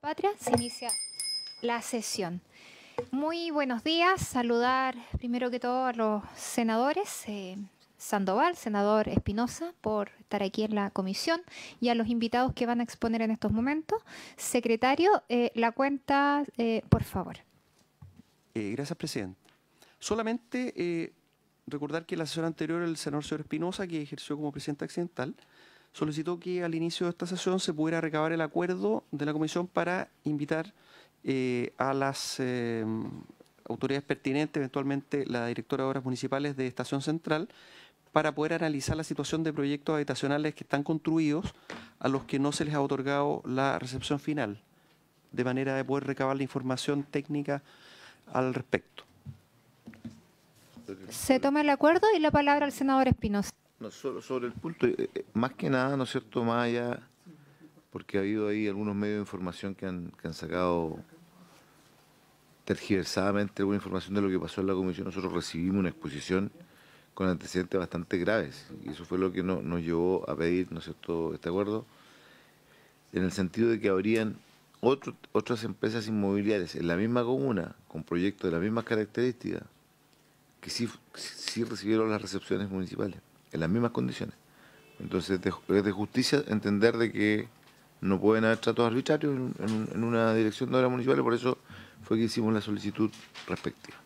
Patria, se inicia la sesión. Muy buenos días, saludar primero que todo a los senadores. Eh, Sandoval, senador Espinosa, por estar aquí en la comisión y a los invitados que van a exponer en estos momentos. Secretario, eh, la cuenta, eh, por favor. gracias, presidente. Solamente recordar que la sesión anterior, el senador Espinosa, que ejerció como presidente accidental, solicitó que al inicio de esta sesión se pudiera recabar el acuerdo de la comisión para invitar eh, a las em, autoridades pertinentes, eventualmente la directora de Obras Municipales de Estación Central, para poder analizar la situación de proyectos habitacionales que están construidos a los que no se les ha otorgado la recepción final, de manera de poder recabar la información técnica al respecto. Se toma el acuerdo y la palabra al senador Espinosa. No, sobre, el punto, eh, eh, más que nada, ¿no es cierto? Más allá, porque ha habido ahí algunos medios de información que han, han sacado tergiversadamente alguna información de lo que pasó en la comisión. Nosotros recibimos una exposición con antecedentes bastante graves y eso fue lo que nos llevó a pedir, ¿no es cierto?, este acuerdo, en el sentido de que habrían otras empresas inmobiliarias en la misma comuna, con proyectos de las mismas características, que sí, sí recibieron las recepciones municipales en las mismas condiciones. Entonces es de justicia entender de que no pueden haber tratos arbitrarios en, una dirección de obras municipales, por eso fue que hicimos la solicitud respectiva.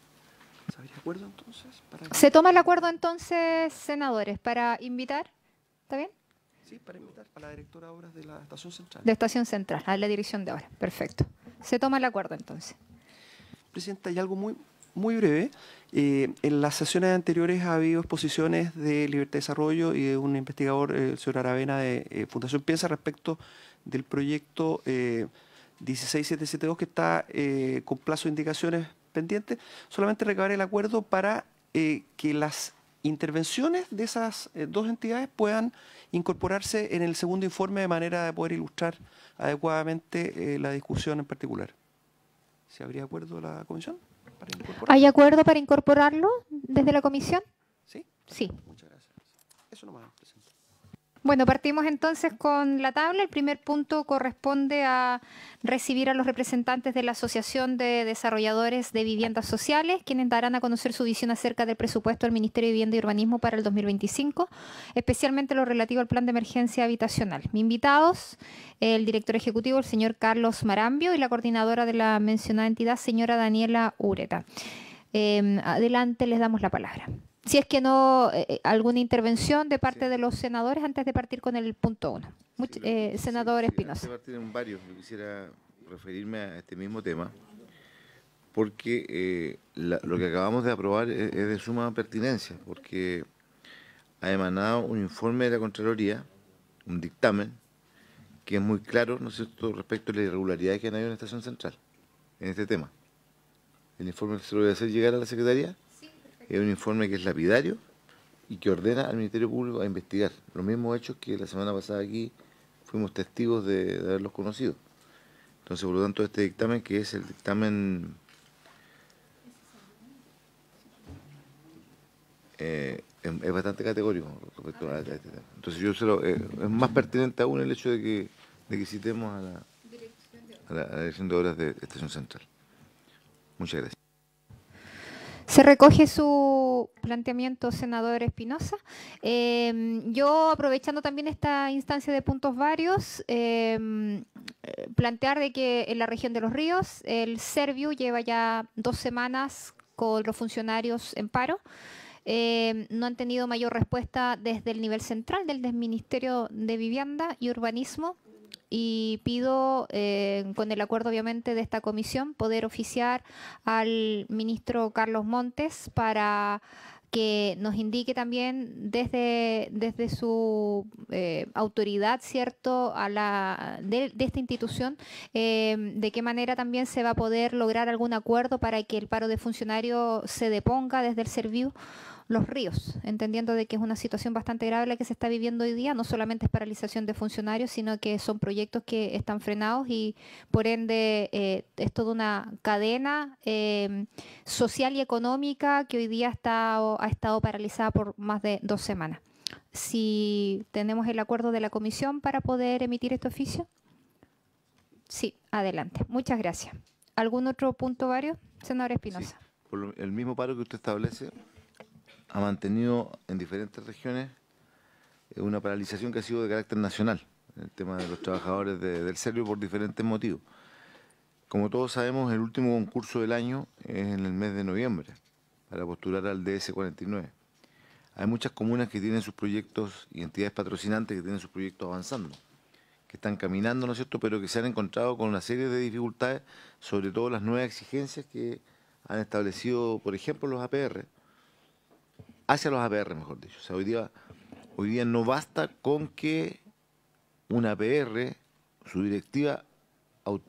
¿Se toma el acuerdo entonces, senadores, para invitar? ¿Está bien? Sí, para invitar a la directora de obras de la Estación Central. De Estación Central, a la dirección de obras, perfecto. Se toma el acuerdo entonces. Presidenta, hay algo muy muy breve. Eh, en las sesiones anteriores ha habido exposiciones de Libertad de Desarrollo y de un investigador, eh, el señor Aravena, de eh, Fundación Piensa, respecto del proyecto 16772 que está con plazo de indicaciones pendientes. Solamente recabar el acuerdo para que las intervenciones de esas dos entidades puedan incorporarse en el segundo informe de manera de poder ilustrar adecuadamente la discusión en particular. ¿Se habría acuerdo la comisión? ¿Hay acuerdo para incorporarlo desde la comisión? Sí. Sí. Muchas gracias. Eso nomás. Bueno, partimos entonces con la tabla. El primer punto corresponde a recibir a los representantes de la Asociación de Desarrolladores de Viviendas Sociales, quienes darán a conocer su visión acerca del presupuesto del Ministerio de Vivienda y Urbanismo para el 2025, especialmente lo relativo al plan de emergencia habitacional. Mis invitados, el director ejecutivo, el señor Carlos Marambio, y la coordinadora de la mencionada entidad, señora Daniela Ureta. Em, adelante, les damos la palabra si es que no, eh, eh, alguna intervención de parte de los senadores antes de partir con el punto uno. Eh, senador Espinosa. partir quisiera referirme a este mismo tema, porque lo que acabamos de aprobar e, es, de suma pertinencia, porque ha emanado un informe de la Contraloría, un dictamen, que es muy claro, ¿no es respecto a la irregularidad que han habido en la Estación Central, en este tema. El informe se lo voy a hacer llegar a la Secretaría es un informe que es lapidario y que ordena al Ministerio Público a investigar los mismos hechos que la semana pasada aquí fuimos testigos de, haberlos conocido. Entonces, por lo tanto, este dictamen, que es el dictamen eh, em, es, bastante categórico respecto a, este tema. Entonces yo se eh, es más pertinente aún el hecho de que, de citemos a la, a la Dirección de Obras de Estación Central. Muchas gracias. Se recoge su planteamiento, senador Espinosa. Em, yo, aprovechando también esta instancia de puntos varios, em, plantear de que en la región de los ríos, el Serviu lleva ya dos semanas con los funcionarios en paro. Em, no han tenido mayor respuesta desde el nivel central del Ministerio de Vivienda y Urbanismo y pido, eh, con el acuerdo obviamente de esta comisión, poder oficiar al ministro Carlos Montes para que nos indique también desde, desde su eh, autoridad, ¿cierto?, a la, de, esta institución, eh, de qué manera también se va a poder lograr algún acuerdo para que el paro de funcionarios se deponga desde el Serviu los ríos, entendiendo de que es una situación bastante grave la que se está viviendo hoy día, no solamente es paralización de funcionarios, sino que son proyectos que están frenados y por ende eh, es toda una cadena em, social y económica que hoy día ha estado paralizada por más de dos semanas. Si tenemos el acuerdo de la comisión para poder emitir este oficio. Sí, adelante. Muchas gracias. ¿Algún otro punto, varios? Senador Espinosa. el mismo paro que usted establece, ha mantenido en diferentes regiones eh, una paralización que ha sido de carácter nacional, en el tema de los trabajadores del Servio por diferentes motivos. Como todos sabemos, el último concurso del año es en el mes de noviembre, para postular al DS49. Hay muchas comunas que tienen sus proyectos y entidades patrocinantes que tienen sus proyectos avanzando, que están caminando, ¿no es cierto?, pero que se han encontrado con una serie de dificultades, sobre todo las nuevas exigencias que han establecido, por ejemplo, los APR, hacia los APR, mejor dicho. O hoy día, hoy día no basta con que una APR, su directiva,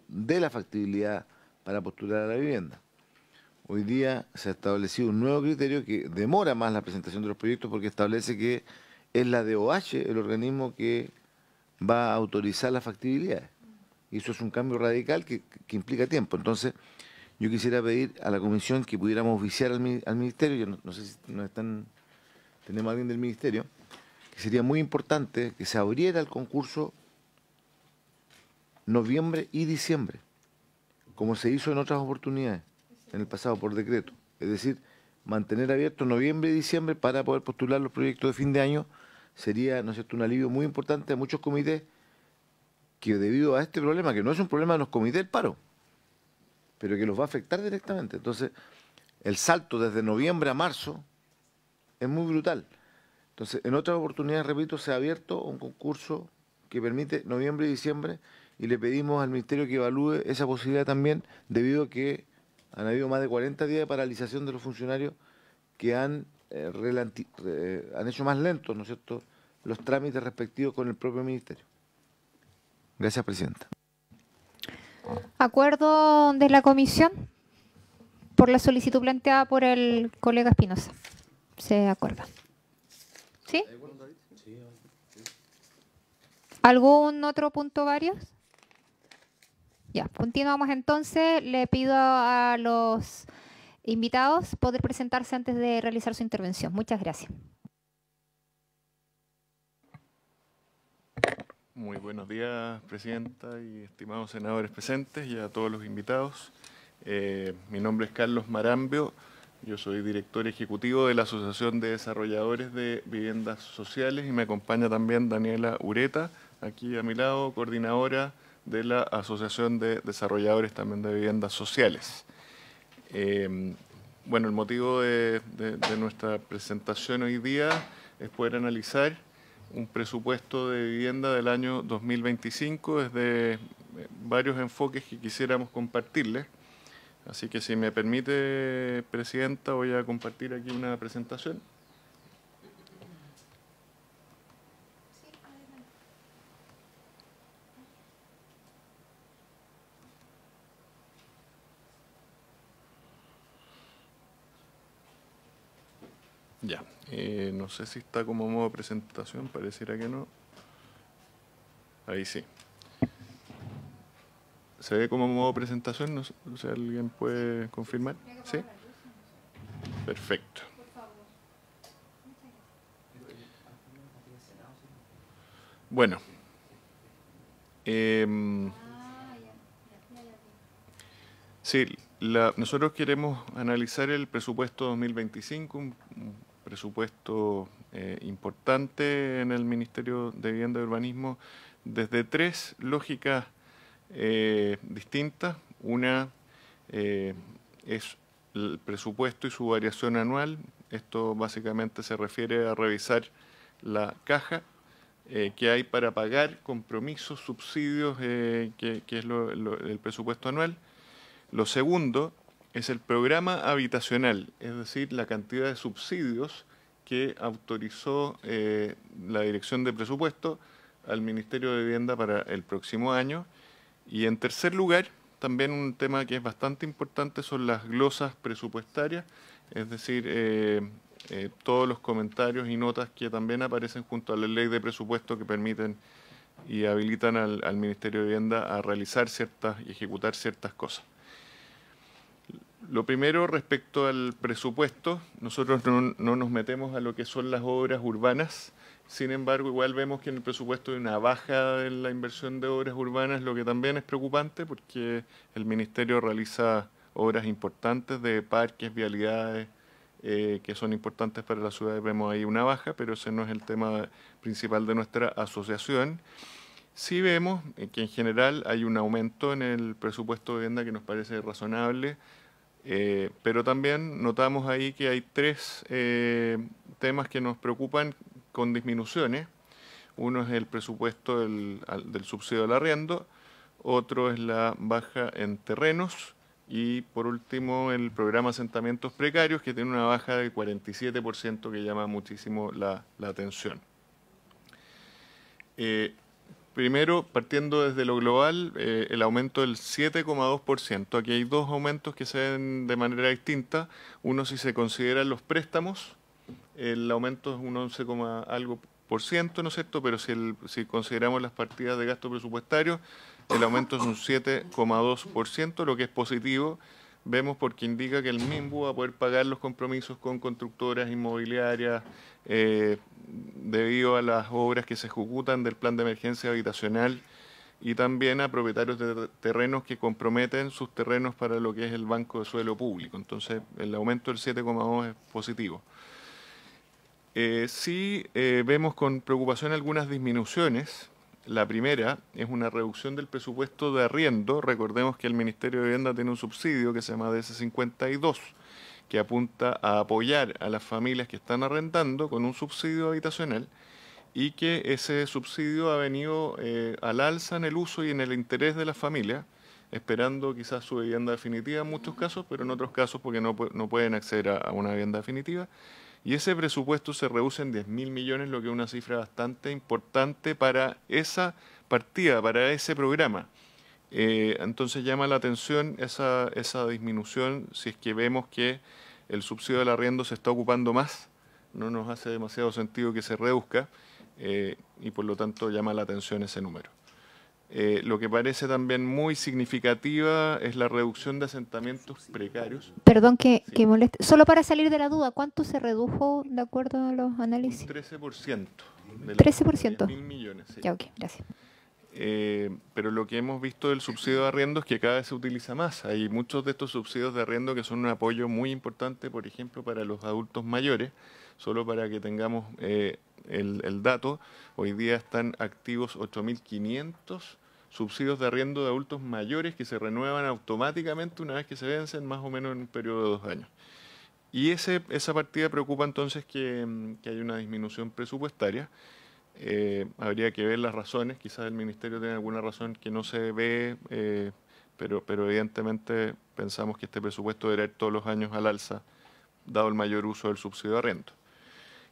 dé la factibilidad para postular a la vivienda. Hoy día se ha establecido un nuevo criterio que demora más la presentación de los proyectos porque establece que es la DOH el organismo que va a autorizar la factibilidad Y eso es un cambio radical que, que implica tiempo. Entonces, yo quisiera pedir a la comisión que pudiéramos oficiar al, ministerio, yo no, sé si nos están, tenemos a alguien del ministerio, que sería muy importante que se abriera el concurso noviembre y diciembre, como se hizo en otras oportunidades, en el pasado por decreto. Es decir, mantener abierto noviembre y diciembre para poder postular los proyectos de fin de año sería, ¿no un alivio muy importante a muchos comités que debido a este problema, que no es un problema de los comités del paro, pero que los va a afectar directamente. Entonces, el salto desde noviembre a marzo es muy brutal. Entonces, en otras oportunidades, repito, se ha abierto un concurso que permite noviembre y diciembre y le pedimos al Ministerio que evalúe esa posibilidad también, debido a que han habido más de 40 días de paralización de los funcionarios que han, eh, eh, han hecho más lentos, ¿no es cierto?, los trámites respectivos con el propio Ministerio. Gracias, Presidenta. Acuerdo de la comisión por la solicitud planteada por el colega Espinosa. Se acuerda. ¿Sí? ¿Algún otro punto varios? Ya, continuamos entonces. Le pido a los invitados poder presentarse antes de realizar su intervención. Muchas gracias. Muy buenos días, Presidenta y estimados senadores presentes y a todos los invitados. Eh, mi nombre es Carlos Marambio, yo soy director ejecutivo de la Asociación de Desarrolladores de Viviendas Sociales y me acompaña también Daniela Ureta, aquí a mi lado, coordinadora de la Asociación de Desarrolladores también de Viviendas Sociales. Eh, bueno, el motivo de nuestra presentación hoy día es poder analizar un presupuesto de vivienda del año 2025 desde eh, varios enfoques que quisiéramos compartirles. Así que si me permite, Presidenta, voy a compartir aquí una presentación. Ya. Eh, no sé si está como modo presentación, pareciera que no. Ahí sí. ¿Se ve como modo presentación? No sé, ¿Alguien puede confirmar? ¿Sí? Perfecto. Bueno. Em, sí, nosotros queremos analizar el presupuesto 2025, presupuesto eh, importante en el Ministerio de Vivienda y Urbanismo desde tres lógicas eh, distintas. Una eh, es el presupuesto y su variación anual. Esto básicamente se refiere a revisar la caja que hay para pagar compromisos, subsidios, que, es el presupuesto anual. Lo segundo es el programa habitacional, es decir, la cantidad de subsidios que autorizó eh, la Dirección de Presupuesto al Ministerio de Vivienda para el próximo año. Y en tercer lugar, también un tema que es bastante importante son las glosas presupuestarias, es decir, eh, eh, todos los comentarios y notas que también aparecen junto a la ley de presupuesto que permiten y habilitan al, al Ministerio de Vivienda a realizar ciertas y ejecutar ciertas cosas. Lo primero, respecto al presupuesto, nosotros no, nos metemos a lo que son las obras urbanas, sin embargo, igual vemos que en el presupuesto hay una baja en la inversión de obras urbanas, lo que también es preocupante porque el Ministerio realiza obras importantes de parques, vialidades, eh, que son importantes para la ciudad, vemos ahí una baja, pero ese no es el tema principal de nuestra asociación. Sí vemos eh, que en general hay un aumento en el presupuesto de vivienda que nos parece razonable, eh, pero también notamos ahí que hay tres eh, temas que nos preocupan con disminuciones. Uno es el presupuesto del, subsidio al arriendo, otro es la baja en terrenos y por último el programa asentamientos precarios que tiene una baja del 47% que llama muchísimo la, la atención. Eh, Primero, partiendo desde lo global, eh, el aumento del 7,2%. Aquí hay dos aumentos que se ven de manera distinta. Uno, si se consideran los préstamos, el aumento es un 11, algo por ciento, ¿no es cierto? Pero si, si consideramos las partidas de gasto presupuestario, el aumento es un 7,2%, lo que es positivo vemos porque indica que el MIMBU va a poder pagar los compromisos con constructoras inmobiliarias eh, debido a las obras que se ejecutan del plan de emergencia habitacional y también a propietarios de terrenos que comprometen sus terrenos para lo que es el banco de suelo público. Entonces, el aumento del 7,2 es positivo. Eh, sí eh, vemos con preocupación algunas disminuciones la primera es una reducción del presupuesto de arriendo. Recordemos que el Ministerio de Vivienda tiene un subsidio que se llama DS52, e que apunta a apoyar a las familias que están arrendando con un subsidio habitacional y que ese subsidio ha venido eh, al alza en el uso y en el interés de las familias, esperando quizás su vivienda definitiva en muchos casos, pero en otros casos porque no, no pueden acceder a una vivienda definitiva y ese presupuesto se reduce en 10 mil millones, lo que es una cifra bastante importante para esa partida, para ese programa. Eh, entonces llama la atención esa, disminución si es que vemos que el subsidio del arriendo se está ocupando más. No nos hace demasiado sentido que se reduzca eh, y por lo tanto llama la atención ese número. Eh, lo que parece también muy significativa es la reducción de asentamientos precarios. Perdón que, moleste. Solo para salir de la duda, ¿cuánto se redujo de acuerdo a los análisis? Un 13%. 13%. Mil millones. Sí. Ya, ok, gracias. Eh, pero lo que hemos visto del subsidio de arriendo es que cada vez se utiliza más. Hay muchos de estos subsidios de arriendo que son un apoyo muy importante, por ejemplo, para los adultos mayores, solo para que tengamos eh, el, el dato. Hoy día están activos 8.500 subsidios de arriendo de adultos mayores que se renuevan automáticamente una vez que se vencen, más o menos en un periodo de dos años. Y ese, esa partida preocupa entonces que, mm, hay una disminución presupuestaria. Eh, habría que ver las razones, quizás el Ministerio tenga alguna razón que no se ve, eh, pero, pero evidentemente pensamos que este presupuesto deberá ir todos los años al alza, dado el mayor uso del subsidio de arriendo.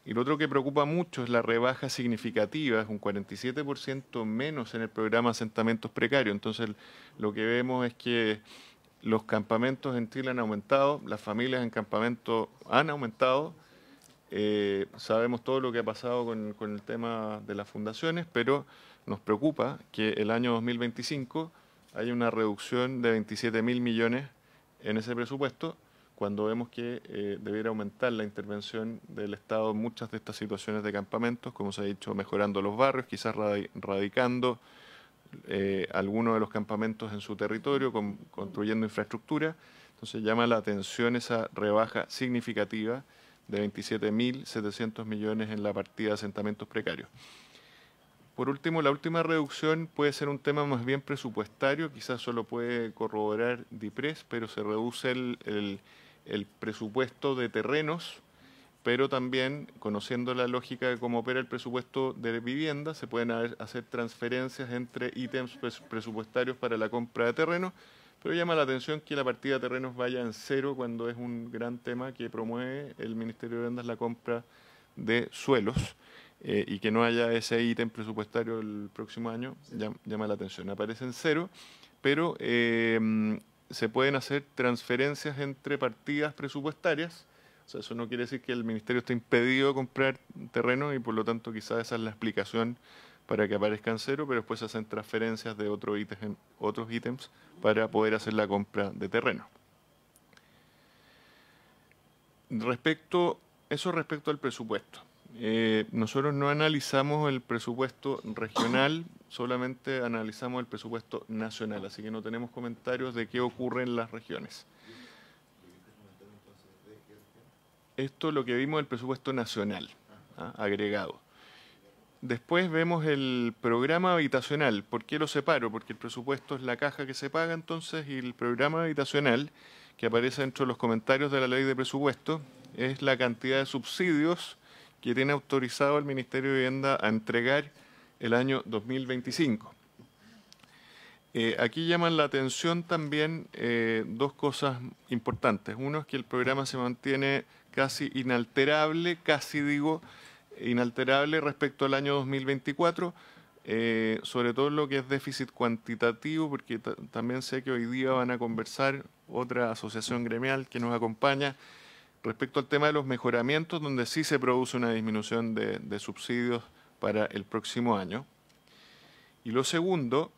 Y lo otro que preocupa mucho es la rebaja significativa, es un 47% menos en el programa Asentamientos Precarios. Entonces, lo que vemos es que los campamentos en Chile han aumentado, las familias en campamento han aumentado. Eh, sabemos todo lo que ha pasado con, el tema de las fundaciones, pero nos preocupa que el año 2025 haya una reducción de 27 mil millones en ese presupuesto cuando vemos que eh, debiera aumentar la intervención del Estado en muchas de estas situaciones de campamentos, como se ha dicho, mejorando los barrios, quizás radicando eh, algunos de los campamentos en su territorio, construyendo infraestructura. Entonces llama la atención esa rebaja significativa de 27.700 millones en la partida de asentamientos precarios. Por último, la última reducción puede ser un tema más bien presupuestario, quizás solo puede corroborar DIPRES, pero se reduce el el presupuesto de terrenos, pero también, conociendo la lógica de cómo opera el presupuesto de vivienda, se pueden hacer transferencias entre ítems presupuestarios para la compra de terrenos, pero llama la atención que la partida de terrenos vaya en cero cuando es un gran tema que promueve el Ministerio de Vendas la compra de suelos. Eh, y que no haya ese ítem presupuestario el próximo año, llama, la atención. Aparece en cero, pero eh, se pueden hacer transferencias entre partidas presupuestarias. O sea, eso no quiere decir que el ministerio esté impedido de comprar terreno y por lo tanto quizás esa es la explicación para que aparezcan cero, pero después se hacen transferencias de otro ítem, otros ítems para poder hacer la compra de terreno. Respecto, eso respecto al presupuesto. Eh, nosotros no analizamos el presupuesto regional, solamente analizamos el presupuesto nacional, así que no tenemos comentarios de qué ocurre en las regiones. Esto es lo que vimos del presupuesto nacional, ¿ah? agregado. Después vemos el programa habitacional. ¿Por qué lo separo? Porque el presupuesto es la caja que se paga entonces y el programa habitacional, que aparece dentro de los comentarios de la ley de presupuesto, es la cantidad de subsidios que tiene autorizado el Ministerio de Vivienda a entregar el año 2025. Eh, aquí llaman la atención también eh, dos cosas importantes. Uno es que el programa se mantiene casi inalterable, casi digo inalterable respecto al año 2024, eh, sobre todo lo que es déficit cuantitativo, porque también sé que hoy día van a conversar otra asociación gremial que nos acompaña Respecto al tema de los mejoramientos, donde sí se produce una disminución de, subsidios para el próximo año. Y lo segundo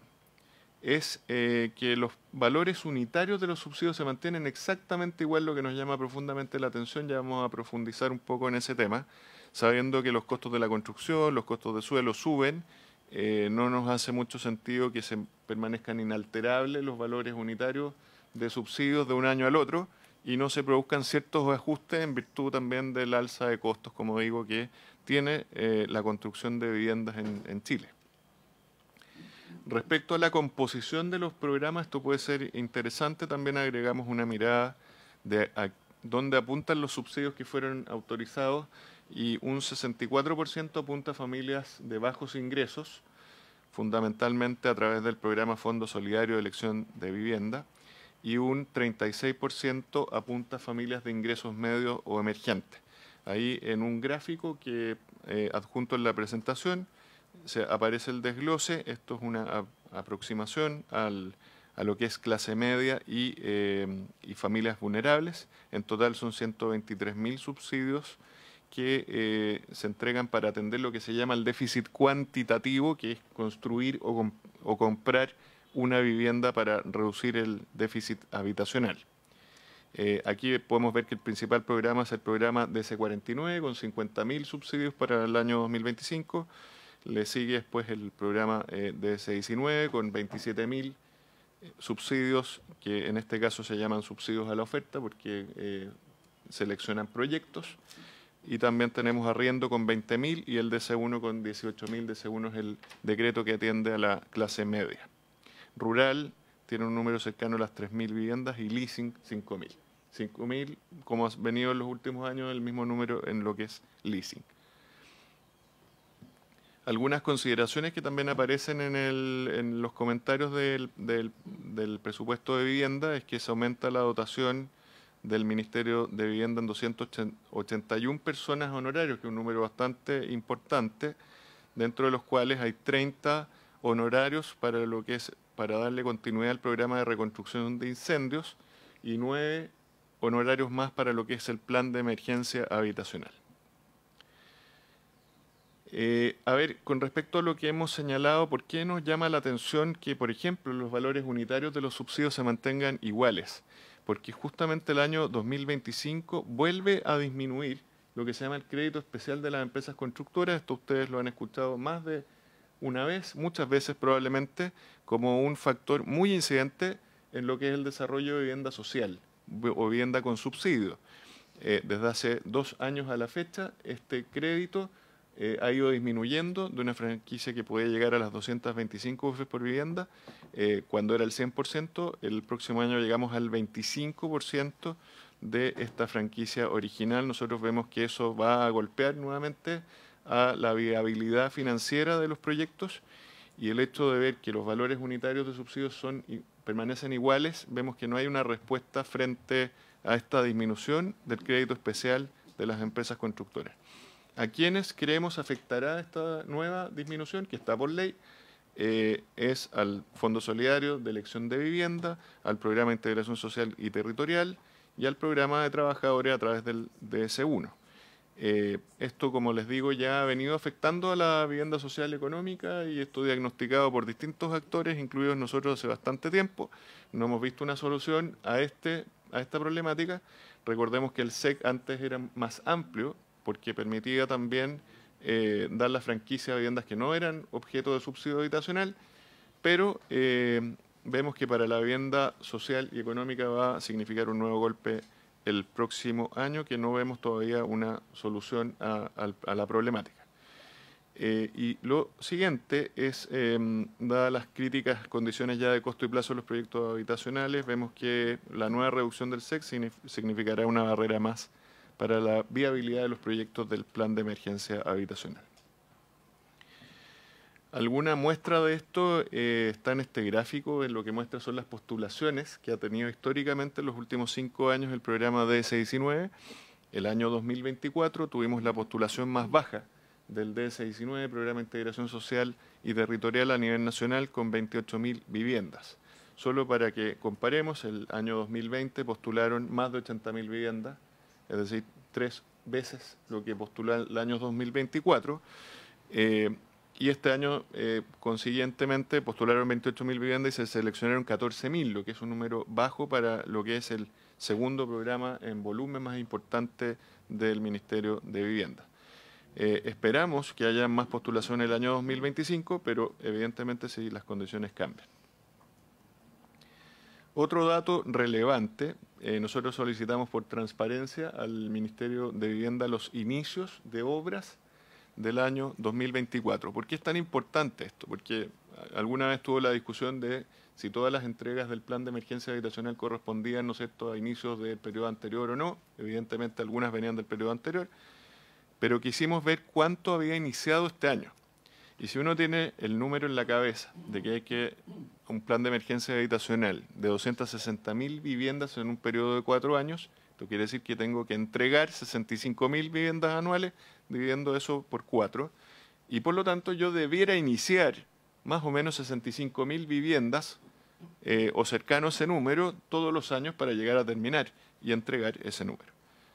es eh, que los valores unitarios de los subsidios se mantienen exactamente igual, lo que nos llama profundamente la atención, ya vamos a profundizar un poco en ese tema, sabiendo que los costos de la construcción, los costos de suelo suben, eh, no nos hace mucho sentido que se permanezcan inalterables los valores unitarios de subsidios de un año al otro, y no se produzcan ciertos ajustes en virtud también del alza de costos, como digo, que tiene eh, la construcción de viviendas en, Chile. Respecto a la composición de los programas, esto puede ser interesante, también agregamos una mirada de dónde apuntan los subsidios que fueron autorizados y un 64% apunta a familias de bajos ingresos, fundamentalmente a través del programa Fondo Solidario de Elección de Vivienda, y un 36% apunta a familias de ingresos medios o emergentes. Ahí en un gráfico que eh, adjunto en la presentación se aparece el desglose, esto es una aproximación a lo que es clase media y, eh, familias vulnerables. En total son 123.000 subsidios que eh, se entregan para atender lo que se llama el déficit cuantitativo, que es construir o, o comprar una vivienda para reducir el déficit habitacional. Eh, aquí podemos ver que el principal programa es el programa DC49 con 50.000 subsidios para el año 2025. Le sigue después el programa eh, 19 con 27.000 eh, subsidios, que en este caso se llaman subsidios a la oferta porque eh, seleccionan proyectos. Y también tenemos arriendo con 20.000 y el DC1 con 18.000. DC1 es el decreto que atiende a la clase media rural tiene un número cercano a las 3.000 viviendas y leasing 5.000. 5.000, como ha venido en los últimos años, el mismo número en lo que es leasing. Algunas consideraciones que también aparecen en, los comentarios del, del, presupuesto de vivienda es que se aumenta la dotación del Ministerio de Vivienda en 281 personas honorarios, que es un número bastante importante, dentro de los cuales hay 30 honorarios para lo que es para darle continuidad al programa de reconstrucción de incendios y nueve honorarios más para lo que es el plan de emergencia habitacional. Eh, a ver, con respecto a lo que hemos señalado, ¿por qué nos llama la atención que, por ejemplo, los valores unitarios de los subsidios se mantengan iguales? Porque justamente el año 2025 vuelve a disminuir lo que se llama el crédito especial de las empresas constructoras. Esto ustedes lo han escuchado más de una vez, muchas veces probablemente, como un factor muy incidente en lo que es el desarrollo de vivienda social o vivienda con subsidio. Eh, desde hace dos años a la fecha, este crédito eh, ha ido disminuyendo de una franquicia que podía llegar a las 225 UFs por vivienda, eh, cuando era el 100%, el próximo año llegamos al 25% de esta franquicia original. Nosotros vemos que eso va a golpear nuevamente a la viabilidad financiera de los proyectos y el hecho de ver que los valores unitarios de subsidios son, permanecen iguales, vemos que no hay una respuesta frente a esta disminución del crédito especial de las empresas constructoras. ¿A quienes creemos afectará esta nueva disminución que está por ley? Eh, es al Fondo Solidario de Elección de Vivienda, al Programa de Integración Social y Territorial y al Programa de Trabajadores a través del DS1. Eh, esto, como les digo, ya ha venido afectando a la vivienda social y económica y esto diagnosticado por distintos actores, incluidos nosotros hace bastante tiempo. No hemos visto una solución a, este, a esta problemática. Recordemos que el SEC antes era más amplio porque permitía también eh, dar la franquicia a viviendas que no eran objeto de subsidio habitacional, pero eh, vemos que para la vivienda social y económica va a significar un nuevo golpe el próximo año, que no vemos todavía una solución a, la problemática. Eh, y lo siguiente es, em, dadas las críticas condiciones ya de costo y plazo de los proyectos habitacionales, vemos que la nueva reducción del SEC e significará una barrera más para la viabilidad de los proyectos del plan de emergencia habitacional. Alguna muestra de esto eh, está en este gráfico, en lo que muestra son las postulaciones que ha tenido históricamente en los últimos cinco años el programa DS-19. El año 2024 tuvimos la postulación más baja del DS-19, Programa de Integración Social y Territorial a nivel nacional, con 28.000 viviendas. Solo para que comparemos, el año 2020 postularon más de 80.000 viviendas, es decir, tres veces lo que postuló el año 2024. Eh, y este año, eh, consiguientemente, postularon 28.000 viviendas y se seleccionaron 14.000, lo que es un número bajo para lo que es el segundo programa en volumen más importante del Ministerio de Vivienda. Eh, esperamos que haya más postulación en el año 2025, pero evidentemente si sí, las condiciones cambian. Otro dato relevante, eh, nosotros solicitamos por transparencia al Ministerio de Vivienda los inicios de obras del año 2024. ¿Por qué es tan importante esto? Porque alguna vez tuvo la discusión de si todas las entregas del plan de emergencia habitacional correspondían, ¿no a inicios del periodo anterior o no. Evidentemente algunas venían del periodo anterior, pero quisimos ver cuánto había iniciado este año. Y si uno tiene el número en la cabeza de que hay que un plan de emergencia habitacional de 260.000 viviendas en un periodo de cuatro años, esto quiere decir que tengo que entregar 65.000 viviendas anuales dividiendo eso por cuatro y por lo tanto yo debiera iniciar más o menos 65 mil viviendas eh, o cercano a ese número todos los años para llegar a terminar y entregar ese número.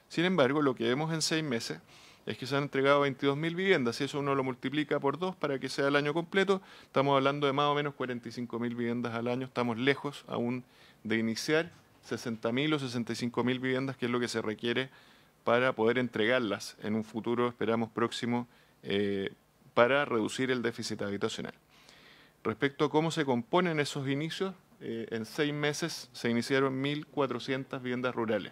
Sin embargo, lo que vemos en seis meses es que se han entregado 22.000 viviendas. Si eso uno lo multiplica por dos para que sea el año completo, estamos hablando de más o menos 45.000 viviendas al año. Estamos lejos aún de iniciar 60.000 o 65.000 viviendas, que es lo que se requiere para poder entregarlas en un futuro, esperamos próximo, eh, para reducir el déficit habitacional. Respecto a cómo se componen esos inicios, eh, en seis meses se iniciaron 1.400 viviendas rurales,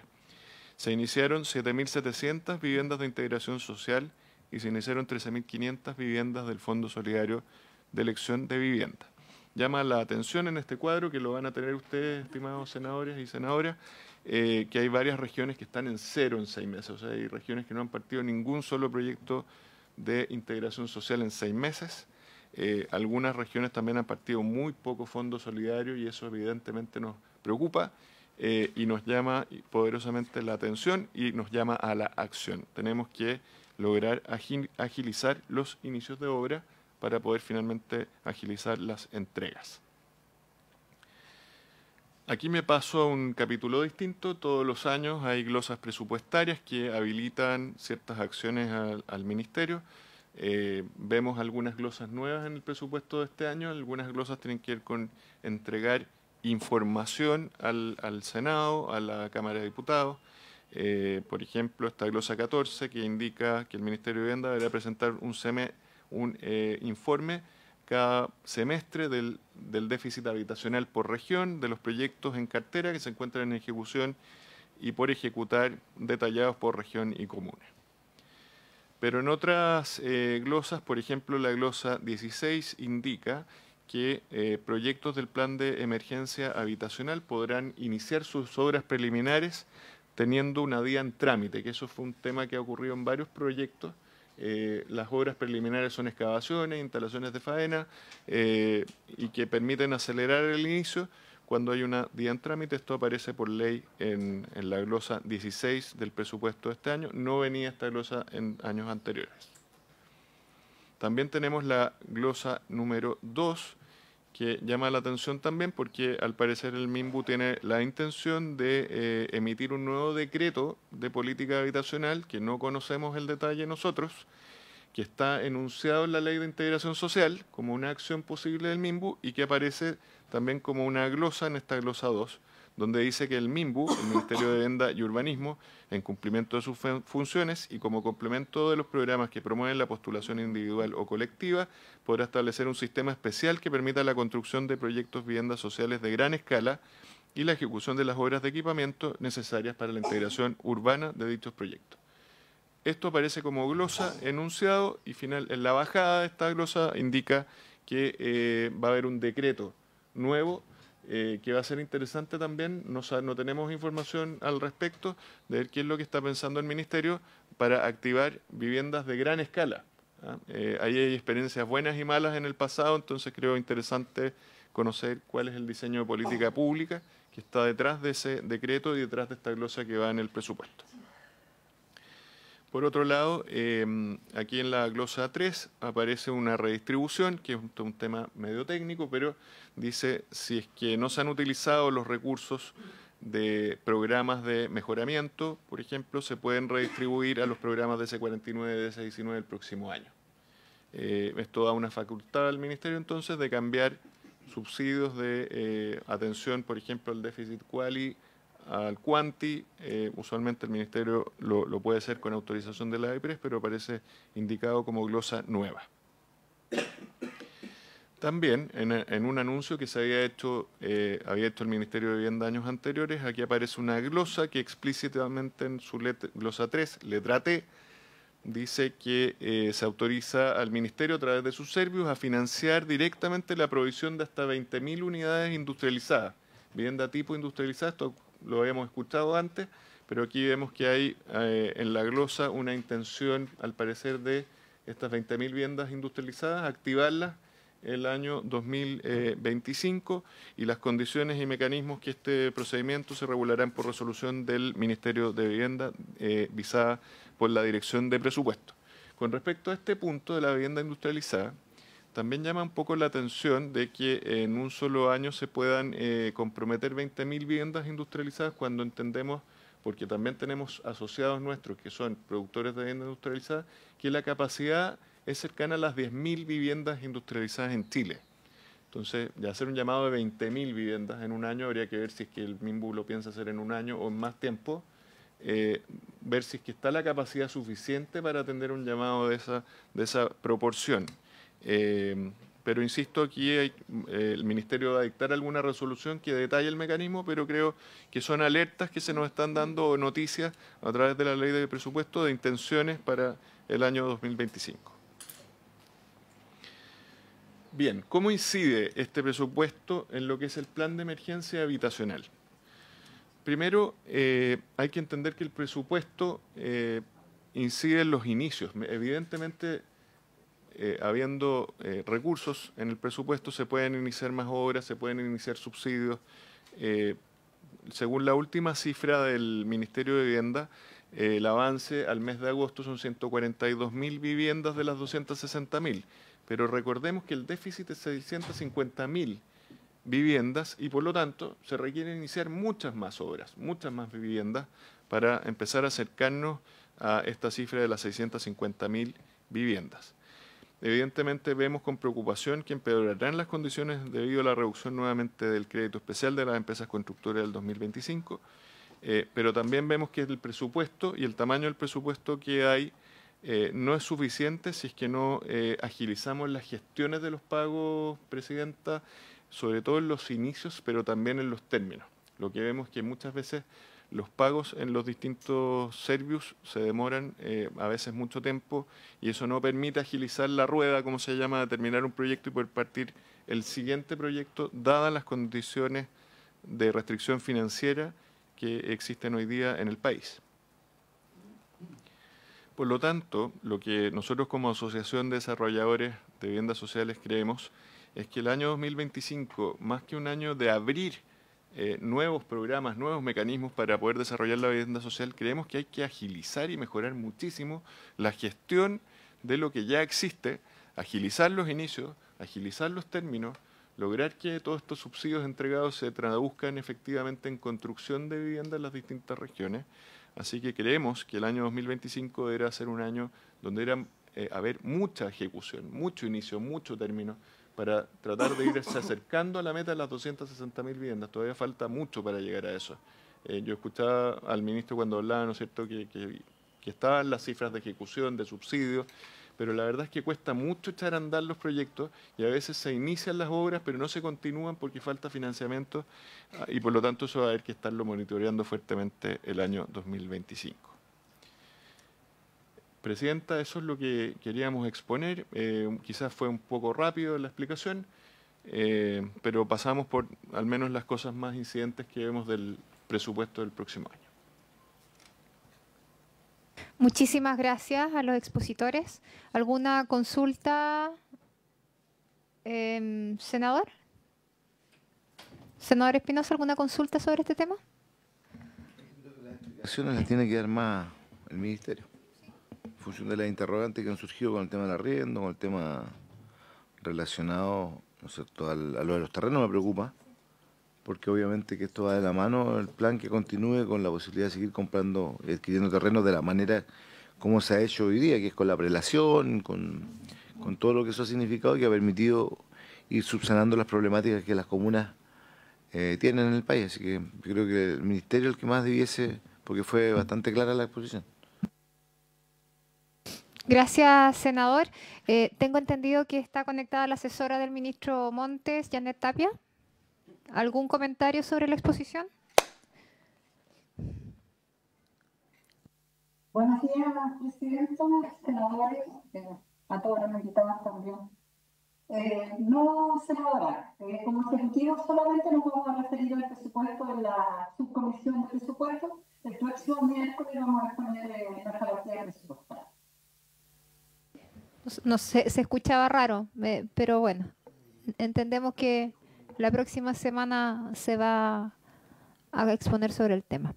se iniciaron 7.700 viviendas de integración social y se iniciaron 13.500 viviendas del Fondo Solidario de Elección de Vivienda llama la atención en este cuadro, que lo van a tener ustedes, estimados senadores y senadoras, eh, que hay varias regiones que están en cero en seis meses. O sea, hay regiones que no han partido ningún solo proyecto de integración social en seis meses. Eh, algunas regiones también han partido muy poco fondo solidario y eso evidentemente nos preocupa eh, y nos llama poderosamente la atención y nos llama a la acción. Tenemos que lograr agilizar los inicios de obra para poder finalmente agilizar las entregas. Aquí me paso a un capítulo distinto. Todos los años hay glosas presupuestarias que habilitan ciertas acciones al, ministerio. Eh, vemos algunas glosas nuevas en el presupuesto de este año. Algunas glosas tienen que ver con entregar información al, Senado, a la Cámara de Diputados. Eh, por ejemplo, esta glosa 14 que indica que el Ministerio de Vivienda deberá presentar un semestre un eh, informe cada semestre del, déficit habitacional por región, de los proyectos en cartera que se encuentran en ejecución y por ejecutar detallados por región y comuna. Pero en otras eh, glosas, por ejemplo, la glosa 16 indica que eh, proyectos del plan de emergencia habitacional podrán iniciar sus obras preliminares teniendo una día en trámite, que eso fue un tema que ha ocurrido en varios proyectos, eh, las obras preliminares son excavaciones, instalaciones de faena eh, y que permiten acelerar el inicio. Cuando hay una día en trámite, esto aparece por ley en la glosa 16 del presupuesto de este año. No venía esta glosa en años anteriores. También tenemos la glosa número 2, que llama la atención también porque al parecer el MIMBU tiene la intención de eh, emitir un nuevo decreto de política habitacional, que no conocemos el detalle nosotros, que está enunciado en la ley de integración social como una acción posible del MIMBU y que aparece también como una glosa en esta glosa 2, donde dice que el MIMBU, el Ministerio de Venda y Urbanismo, en cumplimiento de sus funciones y como complemento de los programas que promueven la postulación individual o colectiva, podrá establecer un sistema especial que permita la construcción de proyectos viviendas sociales de gran escala y la ejecución de las obras de equipamiento necesarias para la integración urbana de dichos proyectos. Esto aparece como glosa enunciado y final, en la bajada de esta glosa indica que eh, va a haber un decreto nuevo. Eh, que va a ser interesante también, no, no tenemos información al respecto de ver qué es lo que está pensando el Ministerio para activar viviendas de gran escala. ¿ah? Eh, ahí hay experiencias buenas y malas en el pasado, entonces creo interesante conocer cuál es el diseño de política pública que está detrás de ese decreto y detrás de esta glosa que va en el presupuesto. Por otro lado, em, aquí en la glosa 3 aparece una redistribución, que es un, tema medio técnico, pero dice si es que no se han utilizado los recursos de programas de mejoramiento, por ejemplo, se pueden redistribuir a los programas de c 49 y DC19 el próximo año. Eh, esto da una facultad al Ministerio entonces de cambiar subsidios de eh, atención, por ejemplo, al déficit quali al Cuanti, eh, usualmente el Ministerio lo, puede hacer con autorización de la ipres pero aparece indicado como glosa nueva. También, en, un anuncio que se había hecho, eh, había hecho el Ministerio de Vivienda años anteriores, aquí aparece una glosa que explícitamente en su glosa 3, letra T, dice que eh, se autoriza al Ministerio a través de sus servicios a financiar directamente la provisión de hasta 20.000 unidades industrializadas. Vivienda tipo industrializada, lo habíamos escuchado antes, pero aquí vemos que hay eh, en la glosa una intención, al parecer, de estas 20.000 viviendas industrializadas, activarlas el año 2025 y las condiciones y mecanismos que este procedimiento se regularán por resolución del Ministerio de Vivienda eh, visada por la Dirección de Presupuesto. Con respecto a este punto de la vivienda industrializada, también llama un poco la atención de que en un solo año se puedan eh, comprometer 20.000 viviendas industrializadas cuando entendemos, porque también tenemos asociados nuestros que son productores de viviendas industrializadas, que la capacidad es cercana a las 10.000 viviendas industrializadas en Chile. Entonces, de hacer un llamado de 20.000 viviendas en un año, habría que ver si es que el MIMBU lo piensa hacer en un año o en más tiempo, eh, ver si es que está la capacidad suficiente para atender un llamado de esa, de esa proporción. Em, pero insisto, aquí eh, el Ministerio va a dictar alguna resolución que detalle el mecanismo, pero creo que son alertas que se nos están dando noticias a través de la ley de presupuesto de intenciones para el año 2025. Bien, ¿cómo incide este presupuesto en lo que es el plan de emergencia habitacional? Primero, eh, hay que entender que el presupuesto eh, incide en los inicios. Evidentemente, eh, habiendo eh, recursos en el presupuesto se pueden iniciar más obras, se pueden iniciar subsidios. Eh, según la última cifra del Ministerio de Vivienda, el avance al mes de agosto son 142.000 viviendas de las 260.000. pero recordemos que el déficit es 650 mil viviendas y por lo tanto se requieren iniciar muchas más obras, muchas más viviendas para empezar a acercarnos a esta cifra de las 650.000 viviendas. Evidentemente vemos con preocupación que empeorarán las condiciones debido a la reducción nuevamente del crédito especial de las empresas constructoras del 2025, eh, pero también vemos que el presupuesto y el tamaño del presupuesto que hay eh, no es suficiente si es que no eh, agilizamos las gestiones de los pagos, Presidenta, sobre todo en los inicios, pero también en los términos. Lo que vemos que muchas veces los pagos en los distintos servicios se demoran eh, a veces mucho tiempo y eso no permite agilizar la rueda, como se llama, de terminar un proyecto y poder partir el siguiente proyecto, dadas las condiciones de restricción financiera que existen hoy día en el país. Por lo tanto, lo que nosotros como Asociación de Desarrolladores de Viviendas Sociales creemos es que el año 2025, más que un año de abrir eh, nuevos programas, nuevos mecanismos para poder desarrollar la vivienda social, creemos que hay que agilizar y mejorar muchísimo la gestión de lo que ya existe, agilizar los inicios, agilizar los términos, lograr que todos estos subsidios entregados se traduzcan efectivamente en construcción de vivienda en las distintas regiones. Así que creemos que el año 2025 era ser un año donde era eh, haber mucha ejecución, mucho inicio, mucho término, para tratar de irse acercando a la meta de las 260.000 viviendas. Todavía falta mucho para llegar a eso. Eh, yo escuchaba al ministro cuando hablaba, ¿no es cierto?, que, que, estaban las cifras de ejecución, de subsidios, pero la verdad es que cuesta mucho echar a andar los proyectos y a veces se inician las obras, pero no se continúan porque falta financiamiento ah, y por lo tanto eso va a haber que estarlo monitoreando fuertemente el año 2025. Presidenta, Eso es lo que queríamos exponer. Eh, quizás fue un poco rápido la explicación, eh, pero pasamos por al menos las cosas más incidentes que vemos del presupuesto del próximo año. Muchísimas gracias a los expositores. ¿Alguna consulta, em, senador? Senador Espinosa, ¿alguna consulta sobre este tema? Las explicaciones las tiene que dar más el Ministerio función de las interrogantes que han surgido con el tema del arriendo, con el tema relacionado a lo de los terrenos, me preocupa, porque obviamente que esto va de la mano el plan que continúe con la posibilidad de seguir comprando, y adquiriendo terrenos de la manera como se ha hecho hoy día, que es con la prelación, con, todo lo que eso ha significado y que ha permitido ir subsanando las problemáticas que las comunas eh, tienen en el país. Así que creo que el ministerio es el que más debiese, porque fue bastante clara la exposición. Gracias, senador. Eh, tengo entendido que está conectada la asesora del ministro Montes, Janet Tapia. ¿Algún comentario sobre la exposición? Buenos días, presidenta, senadores, eh, a todos los invitados también. Eh, no, senadora, como ejecutivo solamente nos vamos a referir al presupuesto de la subcomisión de presupuesto. El próximo miércoles vamos a exponer nuestra de presupuestos no se escuchaba raro, pero bueno, entendemos que la próxima semana se va a exponer sobre el tema.